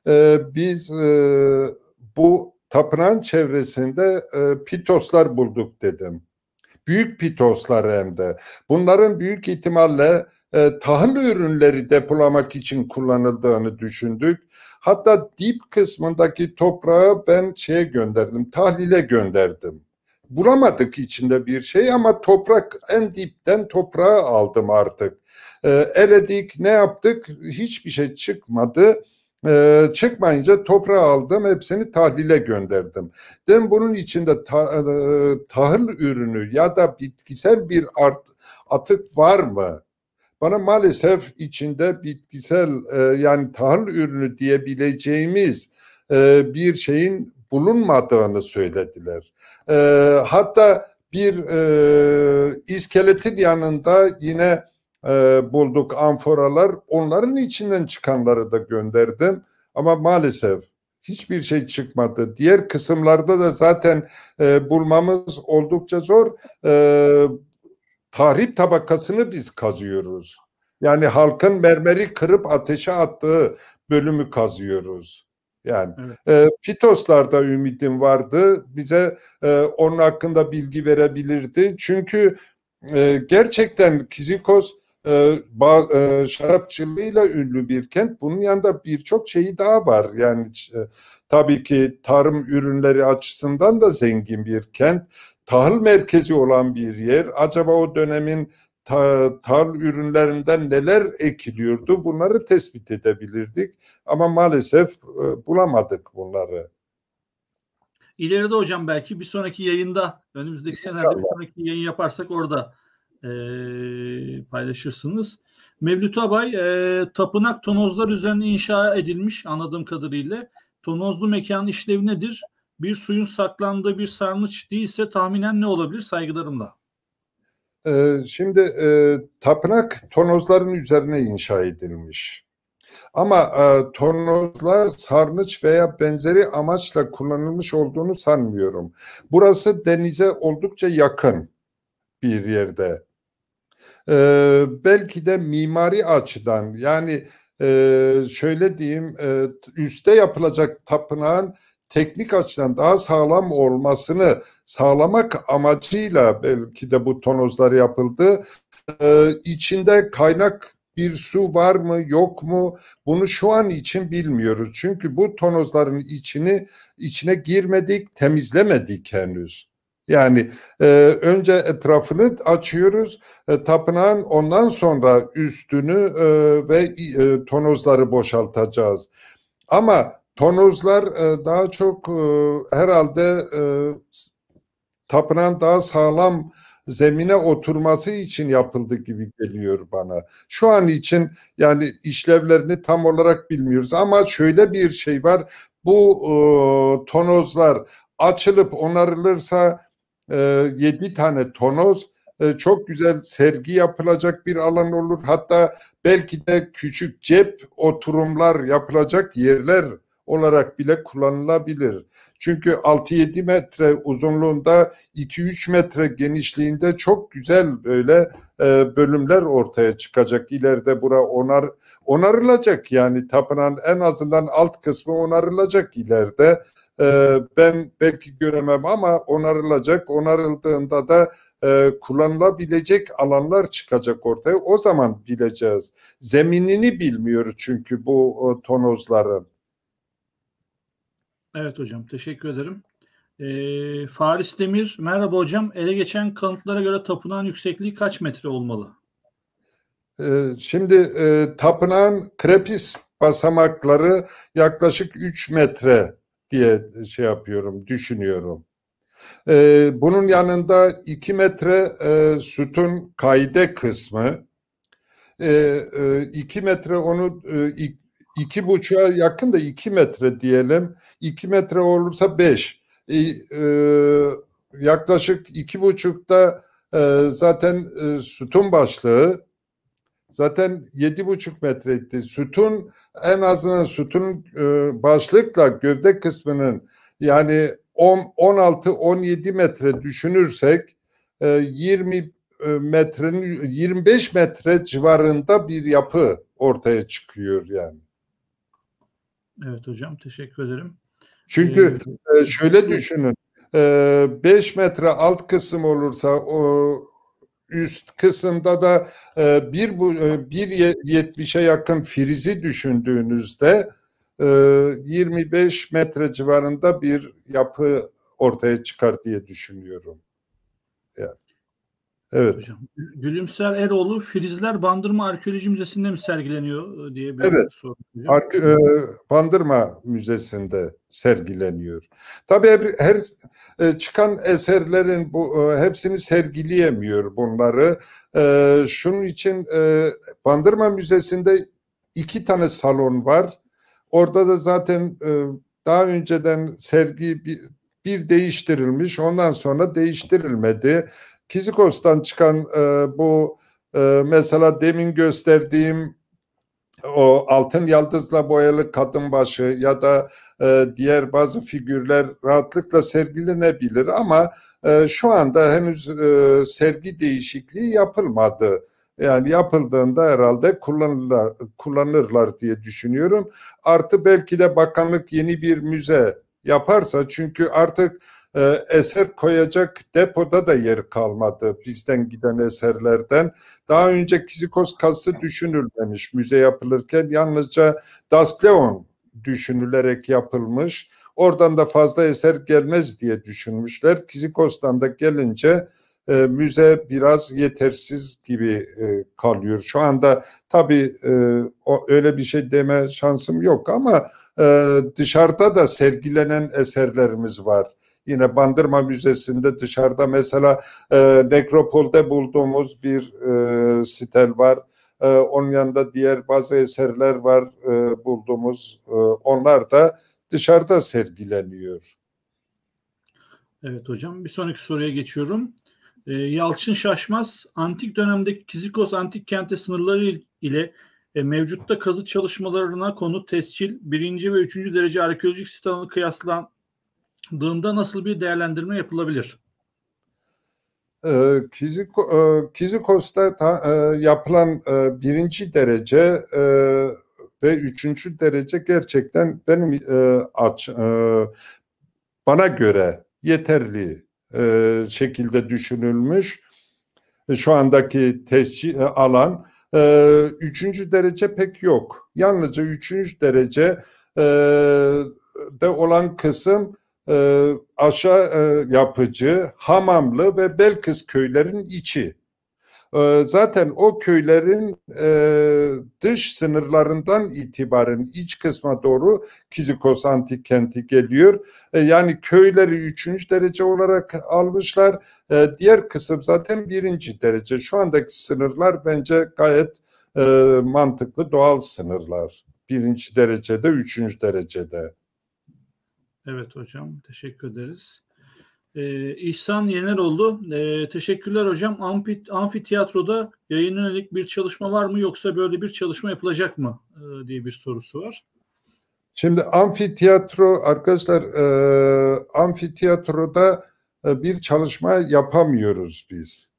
Ee, biz e, bu tapınağın çevresinde e, pitoslar bulduk dedim. Büyük pitoslar hem de. Bunların büyük ihtimalle e, tahıl ürünleri depolamak için kullanıldığını düşündük. Hatta dip kısmındaki toprağı ben şeye gönderdim, tahlile gönderdim bulamadık içinde bir şey ama toprak en dipten toprağı aldım artık. E, eledik ne yaptık hiçbir şey çıkmadı. E, çıkmayınca toprağı aldım hepsini tahlile gönderdim. dem bunun içinde ta, e, tahıl ürünü ya da bitkisel bir art, atık var mı? Bana maalesef içinde bitkisel e, yani tahıl ürünü diyebileceğimiz e, bir şeyin bulunmadığını söylediler. E, hatta bir e, iskeletin yanında yine e, bulduk amforalar. Onların içinden çıkanları da gönderdim. Ama maalesef hiçbir şey çıkmadı. Diğer kısımlarda da zaten e, bulmamız oldukça zor. E, tahrip tabakasını biz kazıyoruz. Yani halkın mermeri kırıp ateşe attığı bölümü kazıyoruz. Yani evet. e, Pitoslar'da ümidim vardı. Bize e, onun hakkında bilgi verebilirdi. Çünkü e, gerçekten Kizikos e, ba, e, şarapçılığıyla ünlü bir kent. Bunun yanında birçok şeyi daha var. Yani e, tabii ki tarım ürünleri açısından da zengin bir kent tahıl merkezi olan bir yer. Acaba o dönemin ta, tarl ürünlerinden neler ekiliyordu bunları tespit edebilirdik ama maalesef e, bulamadık bunları. İleride hocam belki bir sonraki yayında önümüzdeki senelerde bir sonraki yayın yaparsak orada e, paylaşırsınız. Mevlüt Abay e, tapınak tonozlar üzerine inşa edilmiş anladığım kadarıyla. Tonozlu mekan işlevi nedir? Bir suyun saklandığı bir sarnıç değilse tahminen ne olabilir? Saygılarımla. Ee, şimdi e, tapınak tonozların üzerine inşa edilmiş. Ama e, tornozlar sarnıç veya benzeri amaçla kullanılmış olduğunu sanmıyorum. Burası denize oldukça yakın bir yerde. E, belki de mimari açıdan yani e, şöyle diyeyim e, üste yapılacak tapınağın teknik açıdan daha sağlam olmasını sağlamak amacıyla belki de bu tonozlar yapıldı. Ee, içinde kaynak bir su var mı yok mu bunu şu an için bilmiyoruz. Çünkü bu tonozların içini içine girmedik temizlemedik henüz. Yani e, önce etrafını açıyoruz e, tapınağın ondan sonra üstünü e, ve e, tonozları boşaltacağız. Ama Tonozlar e, daha çok e, herhalde e, tapınan daha sağlam zemine oturması için yapıldı gibi geliyor bana. Şu an için yani işlevlerini tam olarak bilmiyoruz ama şöyle bir şey var. Bu tonozlar açılıp onarılırsa e, 7 tane tonoz çok güzel sergi yapılacak bir alan olur. Hatta belki de küçük cep oturumlar yapılacak yerler olarak bile kullanılabilir. Çünkü 6-7 metre uzunluğunda 2-3 metre genişliğinde çok güzel böyle e, bölümler ortaya çıkacak. İleride bura onar onarılacak yani tapınan en azından alt kısmı onarılacak ileride. E, ben belki göremem ama onarılacak. Onarıldığında da e, kullanılabilecek alanlar çıkacak ortaya. O zaman bileceğiz. Zeminini bilmiyoruz çünkü bu e, tonozların. Evet hocam teşekkür ederim. Ee, Faris Demir merhaba hocam. Ele geçen kanıtlara göre tapınağın yüksekliği kaç metre olmalı? Ee, şimdi e, tapınağın krepis basamakları yaklaşık 3 metre diye şey yapıyorum, düşünüyorum. Ee, bunun yanında 2 metre e, sütun kayde kısmı, 2 ee, e, e, metre onu e, iki buçuğa yakın da iki metre diyelim. iki metre olursa beş. E, e, yaklaşık iki buçukta e, zaten e, sütun başlığı zaten yedi buçuk metreydi. Sütun en azından sütun e, başlıkla gövde kısmının yani 16-17 metre düşünürsek 20 e, e, metrenin 25 metre civarında bir yapı ortaya çıkıyor yani. Evet hocam teşekkür ederim. Çünkü ee, e, şöyle düşünün. 5 e, metre alt kısım olursa o üst kısımda da e, bir bu bir yetmişe yakın frizi düşündüğünüzde 25 metre civarında bir yapı ortaya çıkar diye düşünüyorum. Evet. Hocam, Gülümser Eroğlu Filizler Bandırma Arkeoloji Müzesi'nde mi sergileniyor e, diye bir evet. soru. Hocam. Arke, e, Bandırma Müzesi'nde sergileniyor. Tabii her, her e, çıkan eserlerin bu e, hepsini sergileyemiyor bunları. E, şunun için e, Bandırma Müzesi'nde iki tane salon var. Orada da zaten e, daha önceden sergi bir, bir değiştirilmiş ondan sonra değiştirilmedi. Kizikos'tan çıkan e, bu e, mesela demin gösterdiğim o altın yaldızla boyalı kadın başı ya da e, diğer bazı figürler rahatlıkla sergilenebilir ama e, şu anda henüz e, sergi değişikliği yapılmadı. Yani yapıldığında herhalde kullanırlar, kullanırlar diye düşünüyorum. Artı belki de bakanlık yeni bir müze yaparsa çünkü artık e, eser koyacak depoda da yer kalmadı bizden giden eserlerden. Daha önce Kizikos kası düşünülmemiş müze yapılırken yalnızca Daskleon düşünülerek yapılmış. Oradan da fazla eser gelmez diye düşünmüşler. Kizikos'tan da gelince e, müze biraz yetersiz gibi e, kalıyor. Şu anda tabii e, o, öyle bir şey deme şansım yok ama e, dışarıda da sergilenen eserlerimiz var. Yine Bandırma Müzesi'nde dışarıda mesela e, Nekropol'de bulduğumuz bir e, sitel var. E, onun yanında diğer bazı eserler var e, bulduğumuz. E, onlar da dışarıda sergileniyor. Evet hocam bir sonraki soruya geçiyorum. E, Yalçın Şaşmaz, antik dönemdeki Kizikos antik kenti sınırları ile e, mevcutta kazı çalışmalarına konu tescil, birinci ve üçüncü derece arkeolojik sitelerine kıyaslandığında nasıl bir değerlendirme yapılabilir? E, Kiziko, e, Kizikos'ta ta, e, yapılan e, birinci derece e, ve üçüncü derece gerçekten benim e, aç, e, bana göre yeterli e, şekilde düşünülmüş. E, şu andaki tescil e, alan e, üçüncü derece pek yok. Yalnızca üçüncü derece e, de olan kısım e, aşağı e, yapıcı, hamamlı ve Belkıs köylerin içi. Ee, zaten o köylerin e, dış sınırlarından itibaren iç kısma doğru Kizikos antik kenti geliyor. E, yani köyleri üçüncü derece olarak almışlar. E, diğer kısım zaten birinci derece. Şu andaki sınırlar bence gayet mantıklı doğal sınırlar. Birinci derecede, üçüncü derecede. Evet hocam, teşekkür ederiz. Ee, İhsan Yeneroğlu, e, ee, teşekkürler hocam. Amfi amfiteyatroda yayına yönelik bir çalışma var mı yoksa böyle bir çalışma yapılacak mı e, diye bir sorusu var. Şimdi amfi tiyatro arkadaşlar e, amfiteyatroda e, bir çalışma yapamıyoruz biz.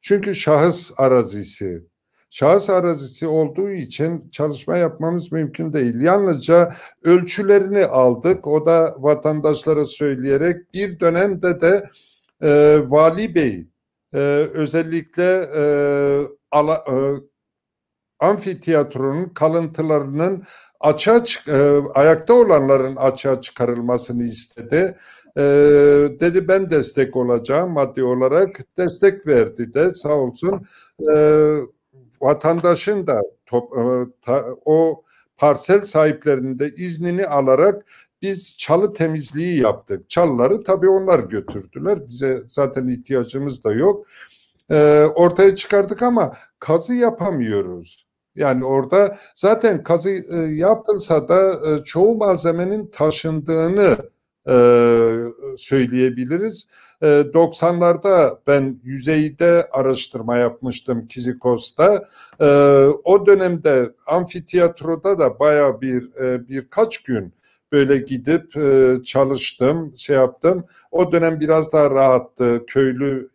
Çünkü şahıs arazisi şahıs arazisi olduğu için çalışma yapmamız mümkün değil. Yalnızca ölçülerini aldık. O da vatandaşlara söyleyerek bir dönemde de e, Vali Bey e, özellikle e, ala, e, amfiteyatronun kalıntılarının açığa çık e, ayakta olanların açığa çıkarılmasını istedi. E, dedi ben destek olacağım maddi olarak destek verdi de sağ olsun. E, vatandaşın da top, e, ta, o parsel sahiplerinin de iznini alarak biz çalı temizliği yaptık. Çalları tabii onlar götürdüler. Bize zaten ihtiyacımız da yok. E, ortaya çıkardık ama kazı yapamıyoruz. Yani orada zaten kazı e, yapılsa da e, çoğu malzemenin taşındığını e, söyleyebiliriz. E, 90'larda ben yüzeyde araştırma yapmıştım Kizikos'ta. E, o dönemde amfiteyatroda da baya bir e, birkaç gün böyle gidip e, çalıştım, şey yaptım. O dönem biraz daha rahattı. Köylü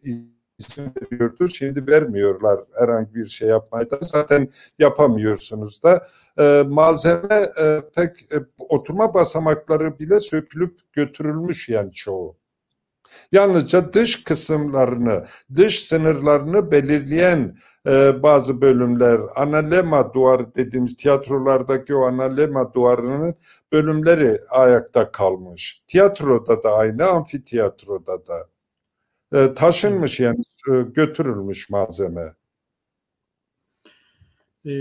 izin veriyordu. Şimdi vermiyorlar herhangi bir şey yapmaya da. Zaten yapamıyorsunuz da. E, malzeme e, pek e, oturma basamakları bile sökülüp götürülmüş yani çoğu. Yalnızca dış kısımlarını, dış sınırlarını belirleyen e, bazı bölümler, analema duvarı dediğimiz tiyatrolardaki o analema duvarının bölümleri ayakta kalmış. Tiyatroda da aynı, amfitiyatroda da. E, taşınmış yani e, malzeme. E,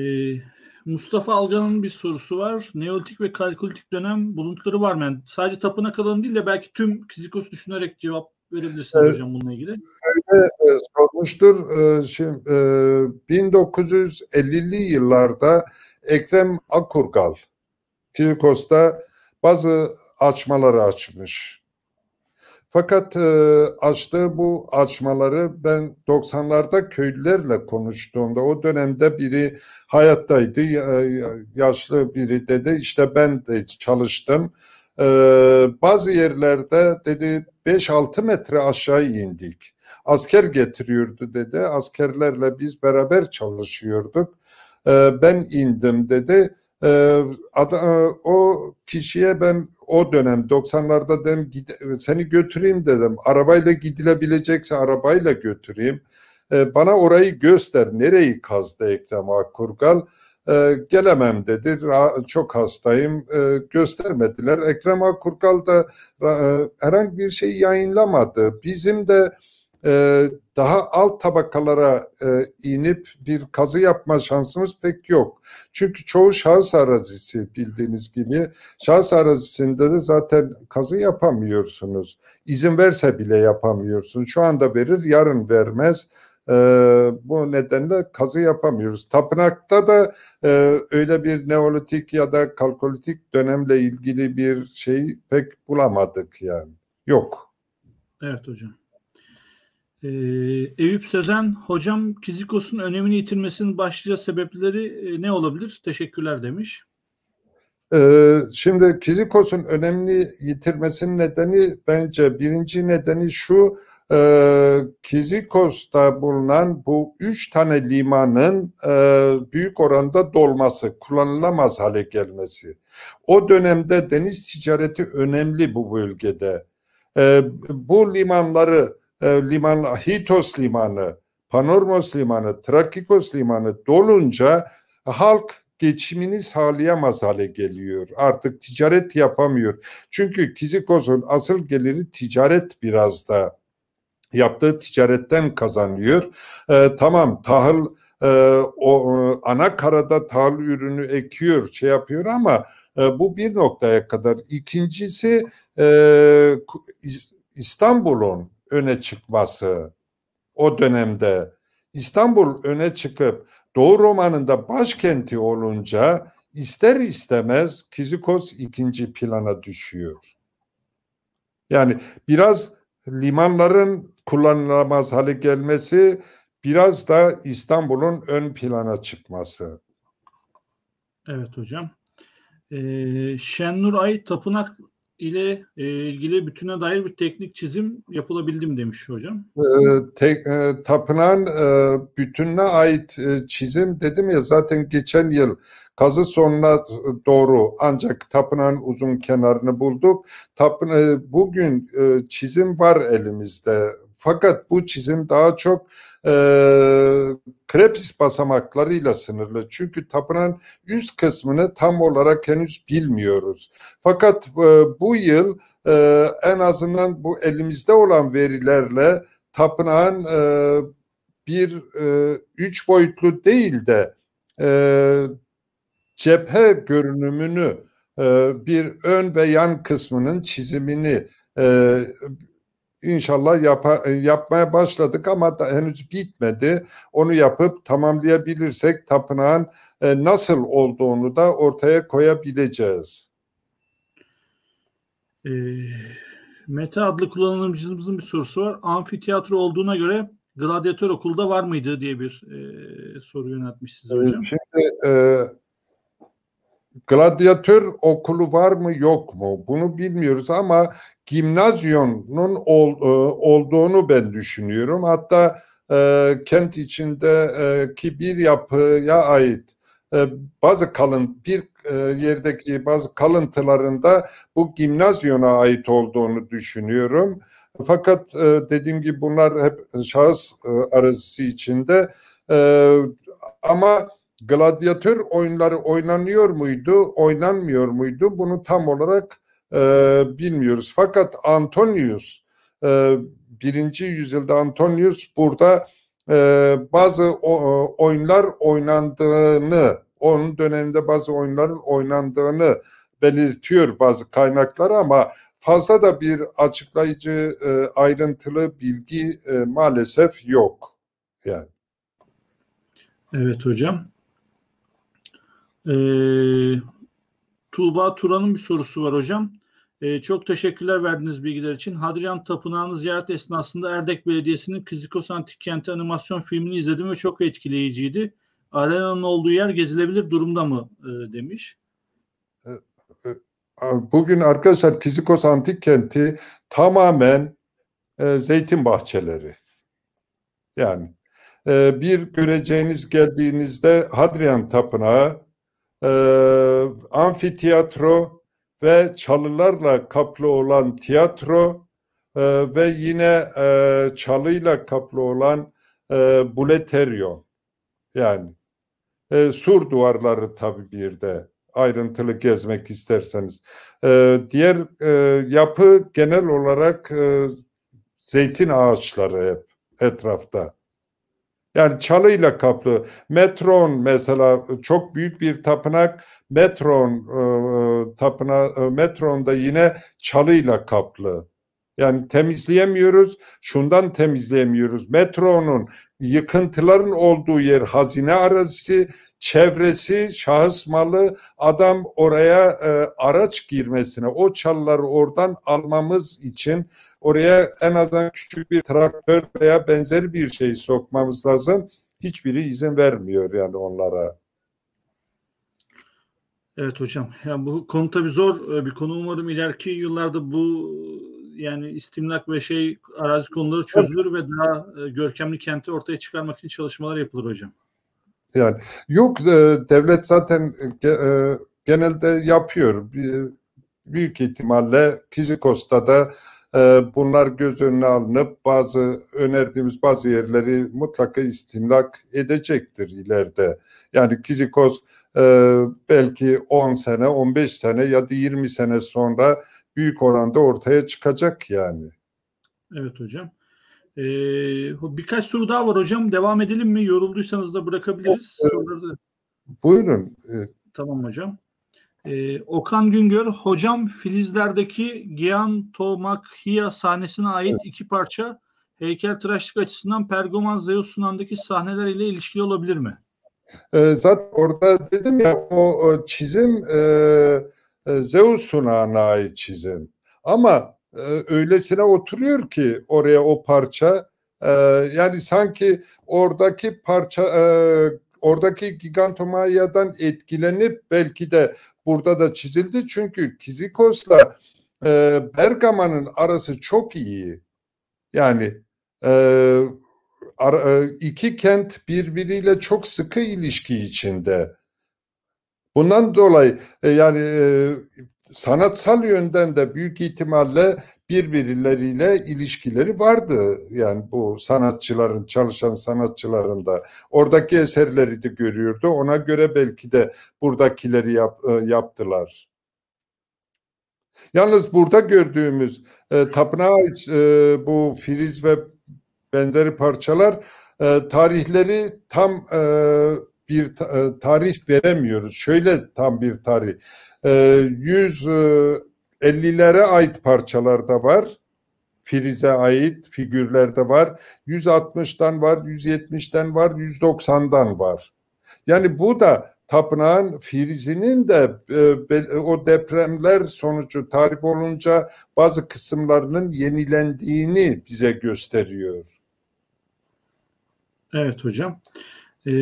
Mustafa Algan'ın bir sorusu var. Neolitik ve kalkolitik dönem buluntuları var mı? Yani sadece tapınak alanı değil de belki tüm Kizikos düşünerek cevap verebilirsiniz hocam bununla ilgili. Şöyle e, sormuştur. E, şimdi şey, e, 1950'li yıllarda Ekrem Akurgal Kizikos'ta bazı açmaları açmış. Fakat e, açtığı bu açmaları ben 90'larda köylülerle konuştuğumda o dönemde biri hayattaydı e, yaşlı biri dedi işte ben de çalıştım. E, bazı yerlerde dedi 5-6 metre aşağı indik. Asker getiriyordu dedi askerlerle biz beraber çalışıyorduk. E, ben indim dedi ee, adam, e, o kişiye ben o dönem 90'larda dedim gide, seni götüreyim dedim. Arabayla gidilebilecekse arabayla götüreyim. Ee, bana orayı göster. Nereyi kazdı Ekrem Akurgal? Ee, gelemem dedi. Ra- çok hastayım. Ee, göstermediler. Ekrem Akurgal da ra- e, herhangi bir şey yayınlamadı. Bizim de ee, daha alt tabakalara e, inip bir kazı yapma şansımız pek yok. Çünkü çoğu şahıs arazisi bildiğiniz gibi. Şahıs arazisinde de zaten kazı yapamıyorsunuz. İzin verse bile yapamıyorsun. Şu anda verir, yarın vermez. Ee, bu nedenle kazı yapamıyoruz. Tapınakta da e, öyle bir neolitik ya da kalkolitik dönemle ilgili bir şey pek bulamadık yani. Yok. Evet hocam. Ee, Eyüp Sezen hocam Kizikos'un önemini yitirmesinin başlıca sebepleri e, ne olabilir? Teşekkürler demiş. Ee, şimdi Kizikos'un önemli yitirmesinin nedeni bence birinci nedeni şu e, Kizikos'ta bulunan bu üç tane limanın e, büyük oranda dolması, kullanılamaz hale gelmesi. O dönemde deniz ticareti önemli bu bölgede. E, bu limanları e, liman Hitos limanı, Panormos limanı, Trakikos limanı dolunca halk geçimini sağlayamaz hale geliyor. Artık ticaret yapamıyor. Çünkü Kizikos'un asıl geliri ticaret biraz da yaptığı ticaretten kazanıyor. Ee, tamam tahıl e, o e, ana karada tahıl ürünü ekiyor, şey yapıyor ama e, bu bir noktaya kadar. İkincisi e, İstanbul'un öne çıkması o dönemde İstanbul öne çıkıp Doğu Roma'nın da başkenti olunca ister istemez Kizikos ikinci plana düşüyor. Yani biraz limanların kullanılamaz hale gelmesi, biraz da İstanbul'un ön plana çıkması. Evet hocam. Ee, Şennur Ay Tapınak ile e, ilgili bütüne dair bir teknik çizim yapılabildi mi demiş hocam. E, te, e, tapınağın e, bütününe ait e, çizim dedim ya zaten geçen yıl kazı sonuna doğru ancak tapınağın uzun kenarını bulduk. Tapın, e, bugün e, çizim var elimizde fakat bu çizim daha çok e, Krebs basamaklarıyla sınırlı. Çünkü tapınan üst kısmını tam olarak henüz bilmiyoruz. Fakat e, bu yıl e, en azından bu elimizde olan verilerle tapınağın e, bir e, üç boyutlu değil de e, cephe görünümünü e, bir ön ve yan kısmının çizimini e, İnşallah yapa, e, yapmaya başladık ama da henüz bitmedi. Onu yapıp tamamlayabilirsek tapınağın e, nasıl olduğunu da ortaya koyabileceğiz. E, Mete adlı kullanıcımızın bir sorusu var. Amfiteyatro olduğuna göre gladyatör okulda var mıydı diye bir e, soru yöneltmiş size ee, hocam. Şimdi e, gladyatör okulu var mı yok mu bunu bilmiyoruz ama gimnazyonun ol, e, olduğunu ben düşünüyorum. Hatta e, kent içindeki e, bir yapıya ait e, bazı kalın bir e, yerdeki bazı kalıntılarında bu gimnazyona ait olduğunu düşünüyorum. Fakat e, dediğim gibi bunlar hep şahıs e, arası içinde. E, ama gladyatör oyunları oynanıyor muydu, oynanmıyor muydu? Bunu tam olarak e, bilmiyoruz. Fakat Antonius e, birinci yüzyılda Antonius burada e, bazı o, e, oyunlar oynandığını, onun döneminde bazı oyunların oynandığını belirtiyor bazı kaynaklar ama fazla da bir açıklayıcı e, ayrıntılı bilgi e, maalesef yok. Yani. Evet hocam. Ee, Tuğba Turan'ın bir sorusu var hocam. E, çok teşekkürler verdiğiniz bilgiler için. Hadrian Tapınağı'nı ziyaret esnasında Erdek Belediyesi'nin Kızıkos Antik Kenti animasyon filmini izledim ve çok etkileyiciydi. Arena'nın olduğu yer gezilebilir durumda mı e, demiş. E, e, bugün arkadaşlar Kizikos Antik Kenti tamamen e, zeytin bahçeleri. Yani e, bir göreceğiniz geldiğinizde Hadrian Tapınağı e, amfiteyatro ve çalılarla kaplı olan tiyatro e, ve yine e, çalıyla kaplı olan e, buleteryon yani e, sur duvarları tabi bir de ayrıntılı gezmek isterseniz. E, diğer e, yapı genel olarak e, zeytin ağaçları hep etrafta. Yani çalıyla kaplı. Metron mesela e, çok büyük bir tapınak. Metron e, tapına e, e Metron'da yine çalıyla kaplı. Yani temizleyemiyoruz. Şundan temizleyemiyoruz. Metronun yıkıntıların olduğu yer hazine arazisi, çevresi, şahıs malı, adam oraya e, araç girmesine, o çalıları oradan almamız için oraya en azından küçük bir traktör veya benzer bir şey sokmamız lazım. Hiçbiri izin vermiyor yani onlara. Evet hocam. Yani bu konu tabii zor e, bir konu. Umarım ileriki yıllarda bu yani istimlak ve şey arazi konuları çözülür ve daha e, görkemli kenti ortaya çıkarmak için çalışmalar yapılır hocam. Yani yok e, devlet zaten e, e genelde yapıyor. Büyük ihtimalle Kizikos'ta da e, bunlar göz önüne alınıp bazı önerdiğimiz bazı yerleri mutlaka istimlak edecektir ileride. Yani Kizikos e, belki 10 sene, 15 sene ya da 20 sene sonra büyük oranda ortaya çıkacak yani. Evet hocam. Ee, birkaç soru daha var hocam. Devam edelim mi? Yorulduysanız da bırakabiliriz. Evet. Buyurun. Ee, tamam hocam. Ee, Okan Güngör, hocam Filizler'deki Gian Tomakhiya sahnesine ait evet. iki parça heykel tıraşlık açısından Pergamon Zeus sunandaki sahneler ile ilişkili olabilir mi? E, zaten orada dedim ya o, o çizim e, e, Zeus'un Zeus çizin Ama e, öylesine oturuyor ki oraya o parça e, yani sanki oradaki parça e, oradaki gigantomayadan etkilenip belki de burada da çizildi çünkü Kizikos'la e, Bergama'nın arası çok iyi. Yani e, e iki kent birbiriyle çok sıkı ilişki içinde. Bundan dolayı e, yani e, sanatsal yönden de büyük ihtimalle birbirleriyle ilişkileri vardı. Yani bu sanatçıların, çalışan sanatçıların da oradaki eserleri de görüyordu. Ona göre belki de buradakileri yap, e, yaptılar. Yalnız burada gördüğümüz e, tapınağa e, bu firiz ve benzeri parçalar e, tarihleri tam e, bir e, tarih veremiyoruz. Şöyle tam bir tarih. 150'lere e, e, ait parçalar da var. Filiz'e ait figürler de var. 160'dan var, 170'den var, 190'dan var. Yani bu da tapınağın Firiz'inin de o depremler sonucu tarif olunca bazı kısımlarının yenilendiğini bize gösteriyor. Evet hocam. Ee,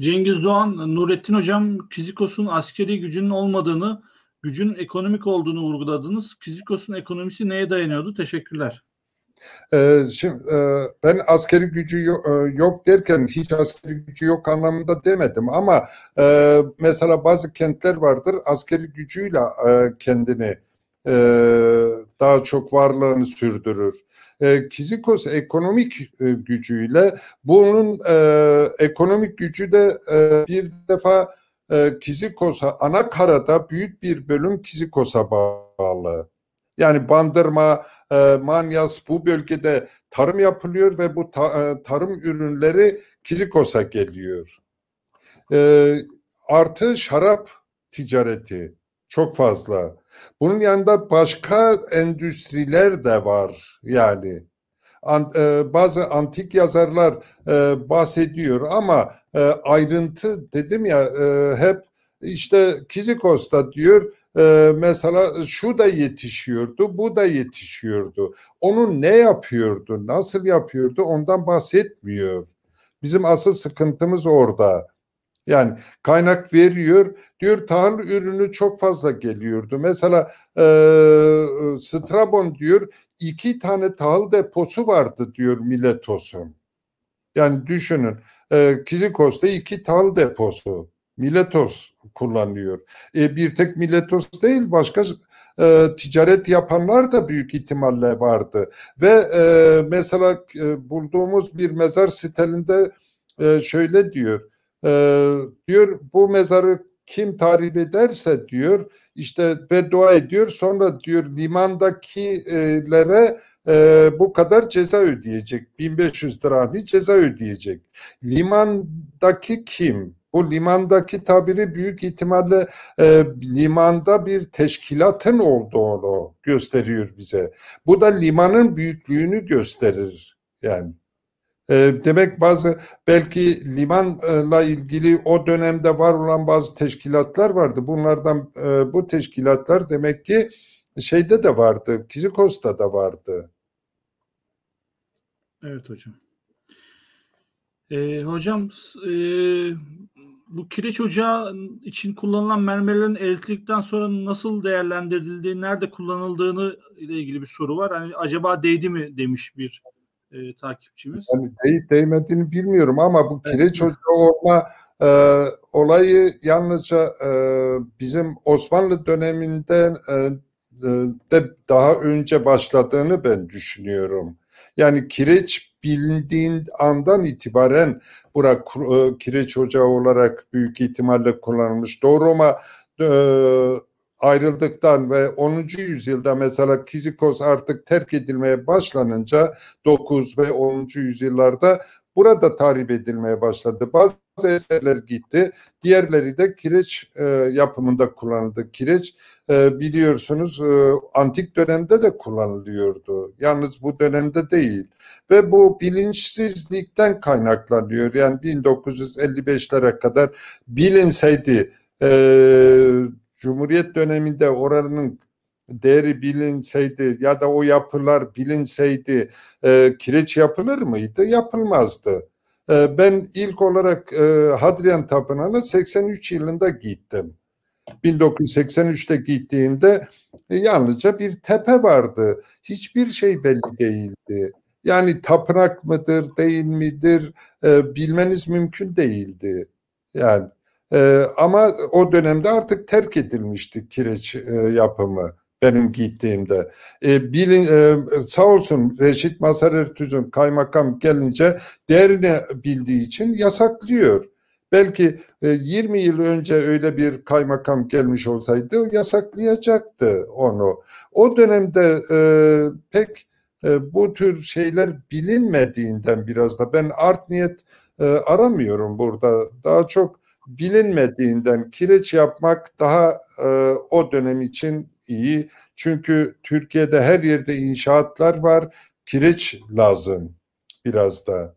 Cengiz Doğan, Nurettin Hocam Kizikos'un askeri gücünün olmadığını, gücün ekonomik olduğunu vurguladınız. Kizikos'un ekonomisi neye dayanıyordu? Teşekkürler. Ee, şimdi e, ben askeri gücü yok, e, yok derken hiç askeri gücü yok anlamında demedim ama e, mesela bazı kentler vardır askeri gücüyle e, kendini e, daha çok varlığını sürdürür. E, Kizikos ekonomik e, gücüyle bunun e, ekonomik gücü de e, bir defa e, Kizikos'a ana karada büyük bir bölüm Kizikos'a bağlı. Yani Bandırma, e, Manyas bu bölgede tarım yapılıyor ve bu ta, e, tarım ürünleri Kizikos'a geliyor. E, artı şarap ticareti çok fazla. Bunun yanında başka endüstriler de var yani. E, bazı antik yazarlar e, bahsediyor ama e, ayrıntı dedim ya hep işte Kizikos'ta diyor mesela şu da yetişiyordu, bu da yetişiyordu. Onun ne yapıyordu, nasıl yapıyordu ondan bahsetmiyor. Bizim asıl sıkıntımız orada. Yani kaynak veriyor. Diyor tahıl ürünü çok fazla geliyordu. Mesela e, Strabon diyor iki tane tahıl deposu vardı diyor Miletos'un. Yani düşünün e, Kizikos'ta iki tahıl deposu. Miletos kullanıyor. E, bir tek Miletos değil başka e, ticaret yapanlar da büyük ihtimalle vardı. Ve e, mesela e, bulduğumuz bir mezar sitelinde e, şöyle diyor e, diyor bu mezarı kim tahrip ederse diyor işte beddua ediyor sonra diyor limandakilere e, bu kadar ceza ödeyecek 1500 dirhami ceza ödeyecek limandaki kim bu limandaki tabiri büyük ihtimalle e, limanda bir teşkilatın olduğunu gösteriyor bize. Bu da limanın büyüklüğünü gösterir yani. Ee, demek bazı belki limanla ilgili o dönemde var olan bazı teşkilatlar vardı. Bunlardan e, bu teşkilatlar demek ki şeyde de vardı, Kizikos'ta da vardı. Evet hocam. Ee, hocam e, bu kireç ocağı için kullanılan mermerlerin eritildikten sonra nasıl değerlendirildiği, nerede kullanıldığını ile ilgili bir soru var. Yani acaba değdi mi demiş bir e, takipçimiz. Yani deyip değmediğini bilmiyorum ama bu evet. kireç olma e, olayı yalnızca e, bizim Osmanlı döneminde e, e, de daha önce başladığını ben düşünüyorum. Yani kireç bilindiğin andan itibaren Burak e, Kireç Hoca olarak büyük ihtimalle kullanılmış. Doğru ama e, ayrıldıktan ve 10. yüzyılda mesela Kizikos artık terk edilmeye başlanınca 9 ve 10. yüzyıllarda burada tahrip edilmeye başladı. Bazı eserler gitti. Diğerleri de kireç e, yapımında kullanıldı. Kireç e, biliyorsunuz e, antik dönemde de kullanılıyordu. Yalnız bu dönemde değil. Ve bu bilinçsizlikten kaynaklanıyor. Yani 1955'lere kadar bilinseydi e, Cumhuriyet döneminde oranın değeri bilinseydi ya da o yapılar bilinseydi e, kireç yapılır mıydı? Yapılmazdı. E, ben ilk olarak e, Hadrian Tapınağı'na 83 yılında gittim. 1983'te gittiğimde e, yalnızca bir tepe vardı. Hiçbir şey belli değildi. Yani tapınak mıdır, değil midir e, bilmeniz mümkün değildi. Yani ee, ama o dönemde artık terk edilmişti kireç e, yapımı benim gittiğimde. E, bilin, e, sağ olsun Reşit Mazhar Ertüz'ün kaymakam gelince değerini bildiği için yasaklıyor. Belki e, 20 yıl önce öyle bir kaymakam gelmiş olsaydı yasaklayacaktı onu. O dönemde e, pek e, bu tür şeyler bilinmediğinden biraz da ben art niyet e, aramıyorum burada. Daha çok bilinmediğinden kireç yapmak daha e, o dönem için iyi. Çünkü Türkiye'de her yerde inşaatlar var. Kireç lazım biraz da.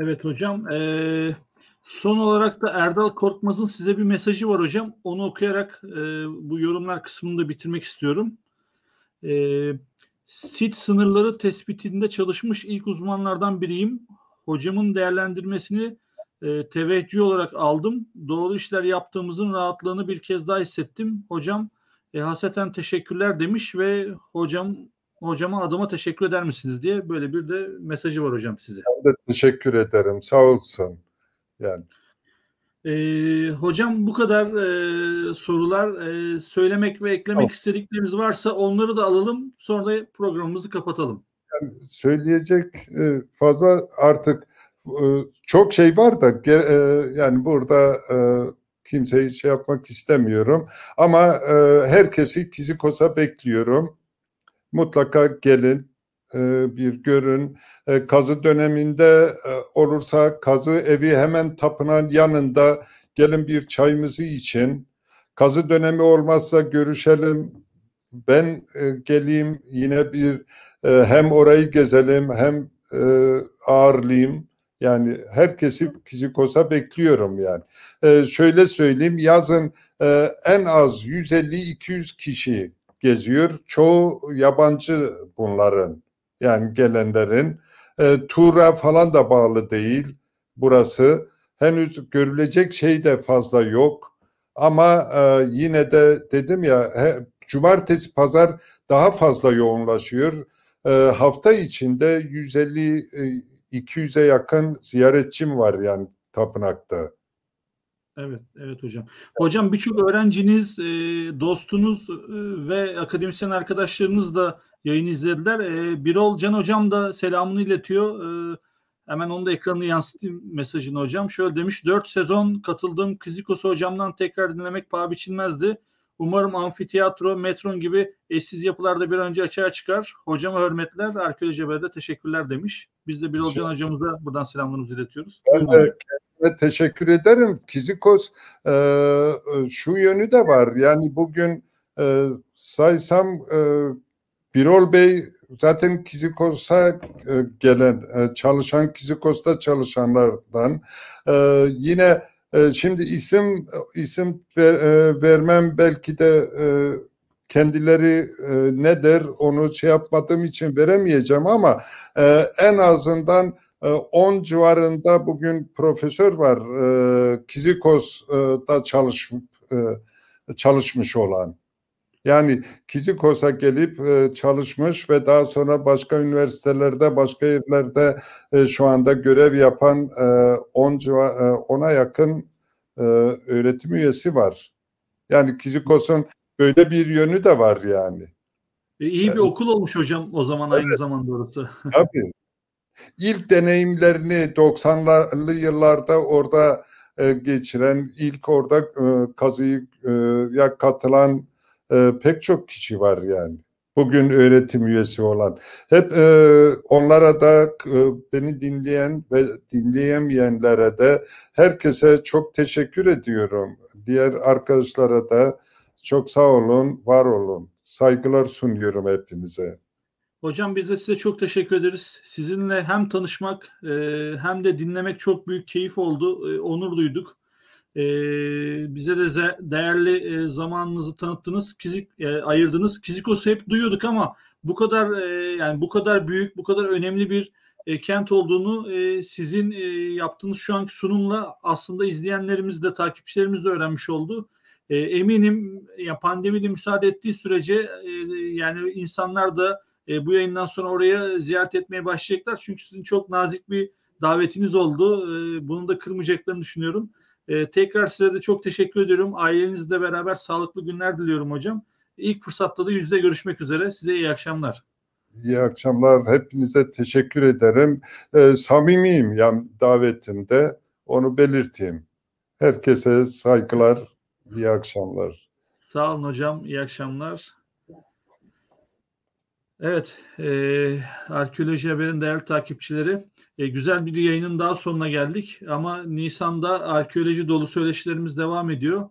Evet hocam. E, son olarak da Erdal Korkmaz'ın size bir mesajı var hocam. Onu okuyarak e, bu yorumlar kısmını da bitirmek istiyorum. E, SIT sınırları tespitinde çalışmış ilk uzmanlardan biriyim. Hocamın değerlendirmesini e, teveccüh olarak aldım. Doğru işler yaptığımızın rahatlığını bir kez daha hissettim. Hocam e, haseten teşekkürler demiş ve hocam hocama adama teşekkür eder misiniz diye böyle bir de mesajı var hocam size. Ben de teşekkür ederim. Sağ olsun. Yani. Ee, hocam bu kadar e, sorular e, söylemek ve eklemek tamam. istedikleriniz varsa onları da alalım sonra da programımızı kapatalım. Yani söyleyecek e, fazla artık ee, çok şey var da e, yani burada e, kimseyi şey yapmak istemiyorum ama e, herkesi Kizikos'a bekliyorum. Mutlaka gelin bir görün. Kazı döneminde olursa kazı evi hemen tapınan yanında gelin bir çayımızı için. Kazı dönemi olmazsa görüşelim. Ben geleyim yine bir hem orayı gezelim hem ağırlayayım yani herkesi psikosa bekliyorum yani. Ee, şöyle söyleyeyim yazın e, en az 150-200 kişi geziyor. Çoğu yabancı bunların yani gelenlerin. E, tura falan da bağlı değil burası. Henüz görülecek şey de fazla yok. Ama e, yine de dedim ya he, cumartesi pazar daha fazla yoğunlaşıyor. E, hafta içinde 150 e, 200'e yakın ziyaretçim var yani tapınakta. Evet, evet hocam. Hocam birçok öğrenciniz, e, dostunuz e, ve akademisyen arkadaşlarınız da yayın izlediler. E, Birol Can hocam da selamını iletiyor. Hemen onu da ekranını yansıtayım mesajını hocam. Şöyle demiş, 4 sezon katıldığım Kızikos hocamdan tekrar dinlemek paha biçilmezdi. Umarım amfiteyatro, metron gibi eşsiz yapılarda bir önce açığa çıkar. Hocama hürmetler, arkeoloji de teşekkürler demiş. Biz de Birol Can hocamıza buradan selamlarımızı iletiyoruz. Ben de kendime teşekkür ederim. Kizikos e, e, şu yönü de var. Yani bugün e, saysam e, Birol Bey zaten Kizikos'a e, gelen, e, çalışan Kizikos'ta çalışanlardan yine ee, şimdi isim e, isim ver, e, vermem belki de e, kendileri e, ne der onu şey yapmadığım için veremeyeceğim ama en azından 10 civarında bugün profesör var Kizikos'ta çalışıp çalışmış olan. Yani Kizikos'a gelip e, çalışmış ve daha sonra başka üniversitelerde, başka yerlerde e, şu anda görev yapan e, on e, ona yakın e, öğretim üyesi var. Yani Kizikos'un böyle bir yönü de var yani. E, iyi bir e, okul olmuş hocam o zaman evet, aynı zamanda orası. Tabii. İlk deneyimlerini 90'lı yıllarda orada e, geçiren, ilk orada e, kazıya e, katılan e, pek çok kişi var yani. Bugün öğretim üyesi olan. Hep e, onlara da e, beni dinleyen ve dinleyemeyenlere de herkese çok teşekkür ediyorum. Diğer arkadaşlara da çok sağ olun, var olun. Saygılar sunuyorum hepinize. Hocam biz de size çok teşekkür ederiz. Sizinle hem tanışmak e, hem de dinlemek çok büyük keyif oldu. E, onur duyduk. Ee, bize de değerli e, zamanınızı tanıttınız, kizik e, ayırdınız. Kizikos'u hep duyuyorduk ama bu kadar e, yani bu kadar büyük, bu kadar önemli bir e, kent olduğunu e, sizin e, yaptığınız şu anki sunumla aslında izleyenlerimiz de takipçilerimiz de öğrenmiş oldu. E, eminim ya pandemi de müsaade ettiği sürece e, yani insanlar da e, bu yayından sonra oraya ziyaret etmeye başlayacaklar. Çünkü sizin çok nazik bir davetiniz oldu. E, bunu da kırmayacaklarını düşünüyorum. Ee, tekrar size de çok teşekkür ediyorum. Ailenizle beraber sağlıklı günler diliyorum hocam. İlk fırsatta da yüzde görüşmek üzere. Size iyi akşamlar. İyi akşamlar. Hepinize teşekkür ederim. E, samimiyim yani davetimde. Onu belirteyim. Herkese saygılar. İyi akşamlar. Sağ olun hocam. İyi akşamlar. Evet, e, arkeoloji haberin değerli takipçileri e, güzel bir yayının daha sonuna geldik ama Nisan'da arkeoloji dolu söyleşilerimiz devam ediyor.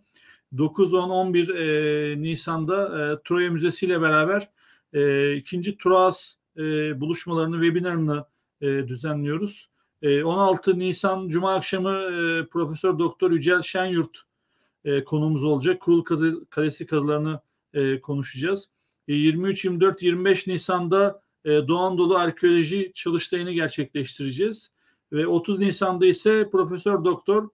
9, 10, 11 e, Nisan'da e, Troya Müzesi ile beraber e, ikinci Troas e, buluşmalarını, webinarını e, düzenliyoruz. E, 16 Nisan Cuma akşamı e, Profesör Doktor Yücel Şenyurt e, konuğumuz olacak. Kurul kazı, Kalesi kazılarını e, konuşacağız. E, 23, 24, 25 Nisan'da e, Doğan dolu Arkeoloji Çalıştayı'nı gerçekleştireceğiz. Ve 30 Nisan'da ise Profesör Doktor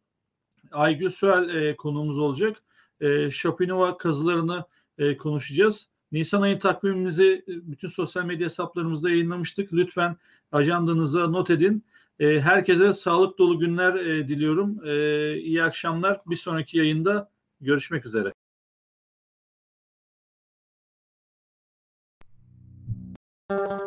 Aygül Süel e, konuğumuz olacak. E, Şapinova kazılarını e, konuşacağız. Nisan ayı takvimimizi e, bütün sosyal medya hesaplarımızda yayınlamıştık. Lütfen ajandanıza not edin. E, herkese sağlık dolu günler e, diliyorum. E, iyi akşamlar. Bir sonraki yayında görüşmek üzere. Thank you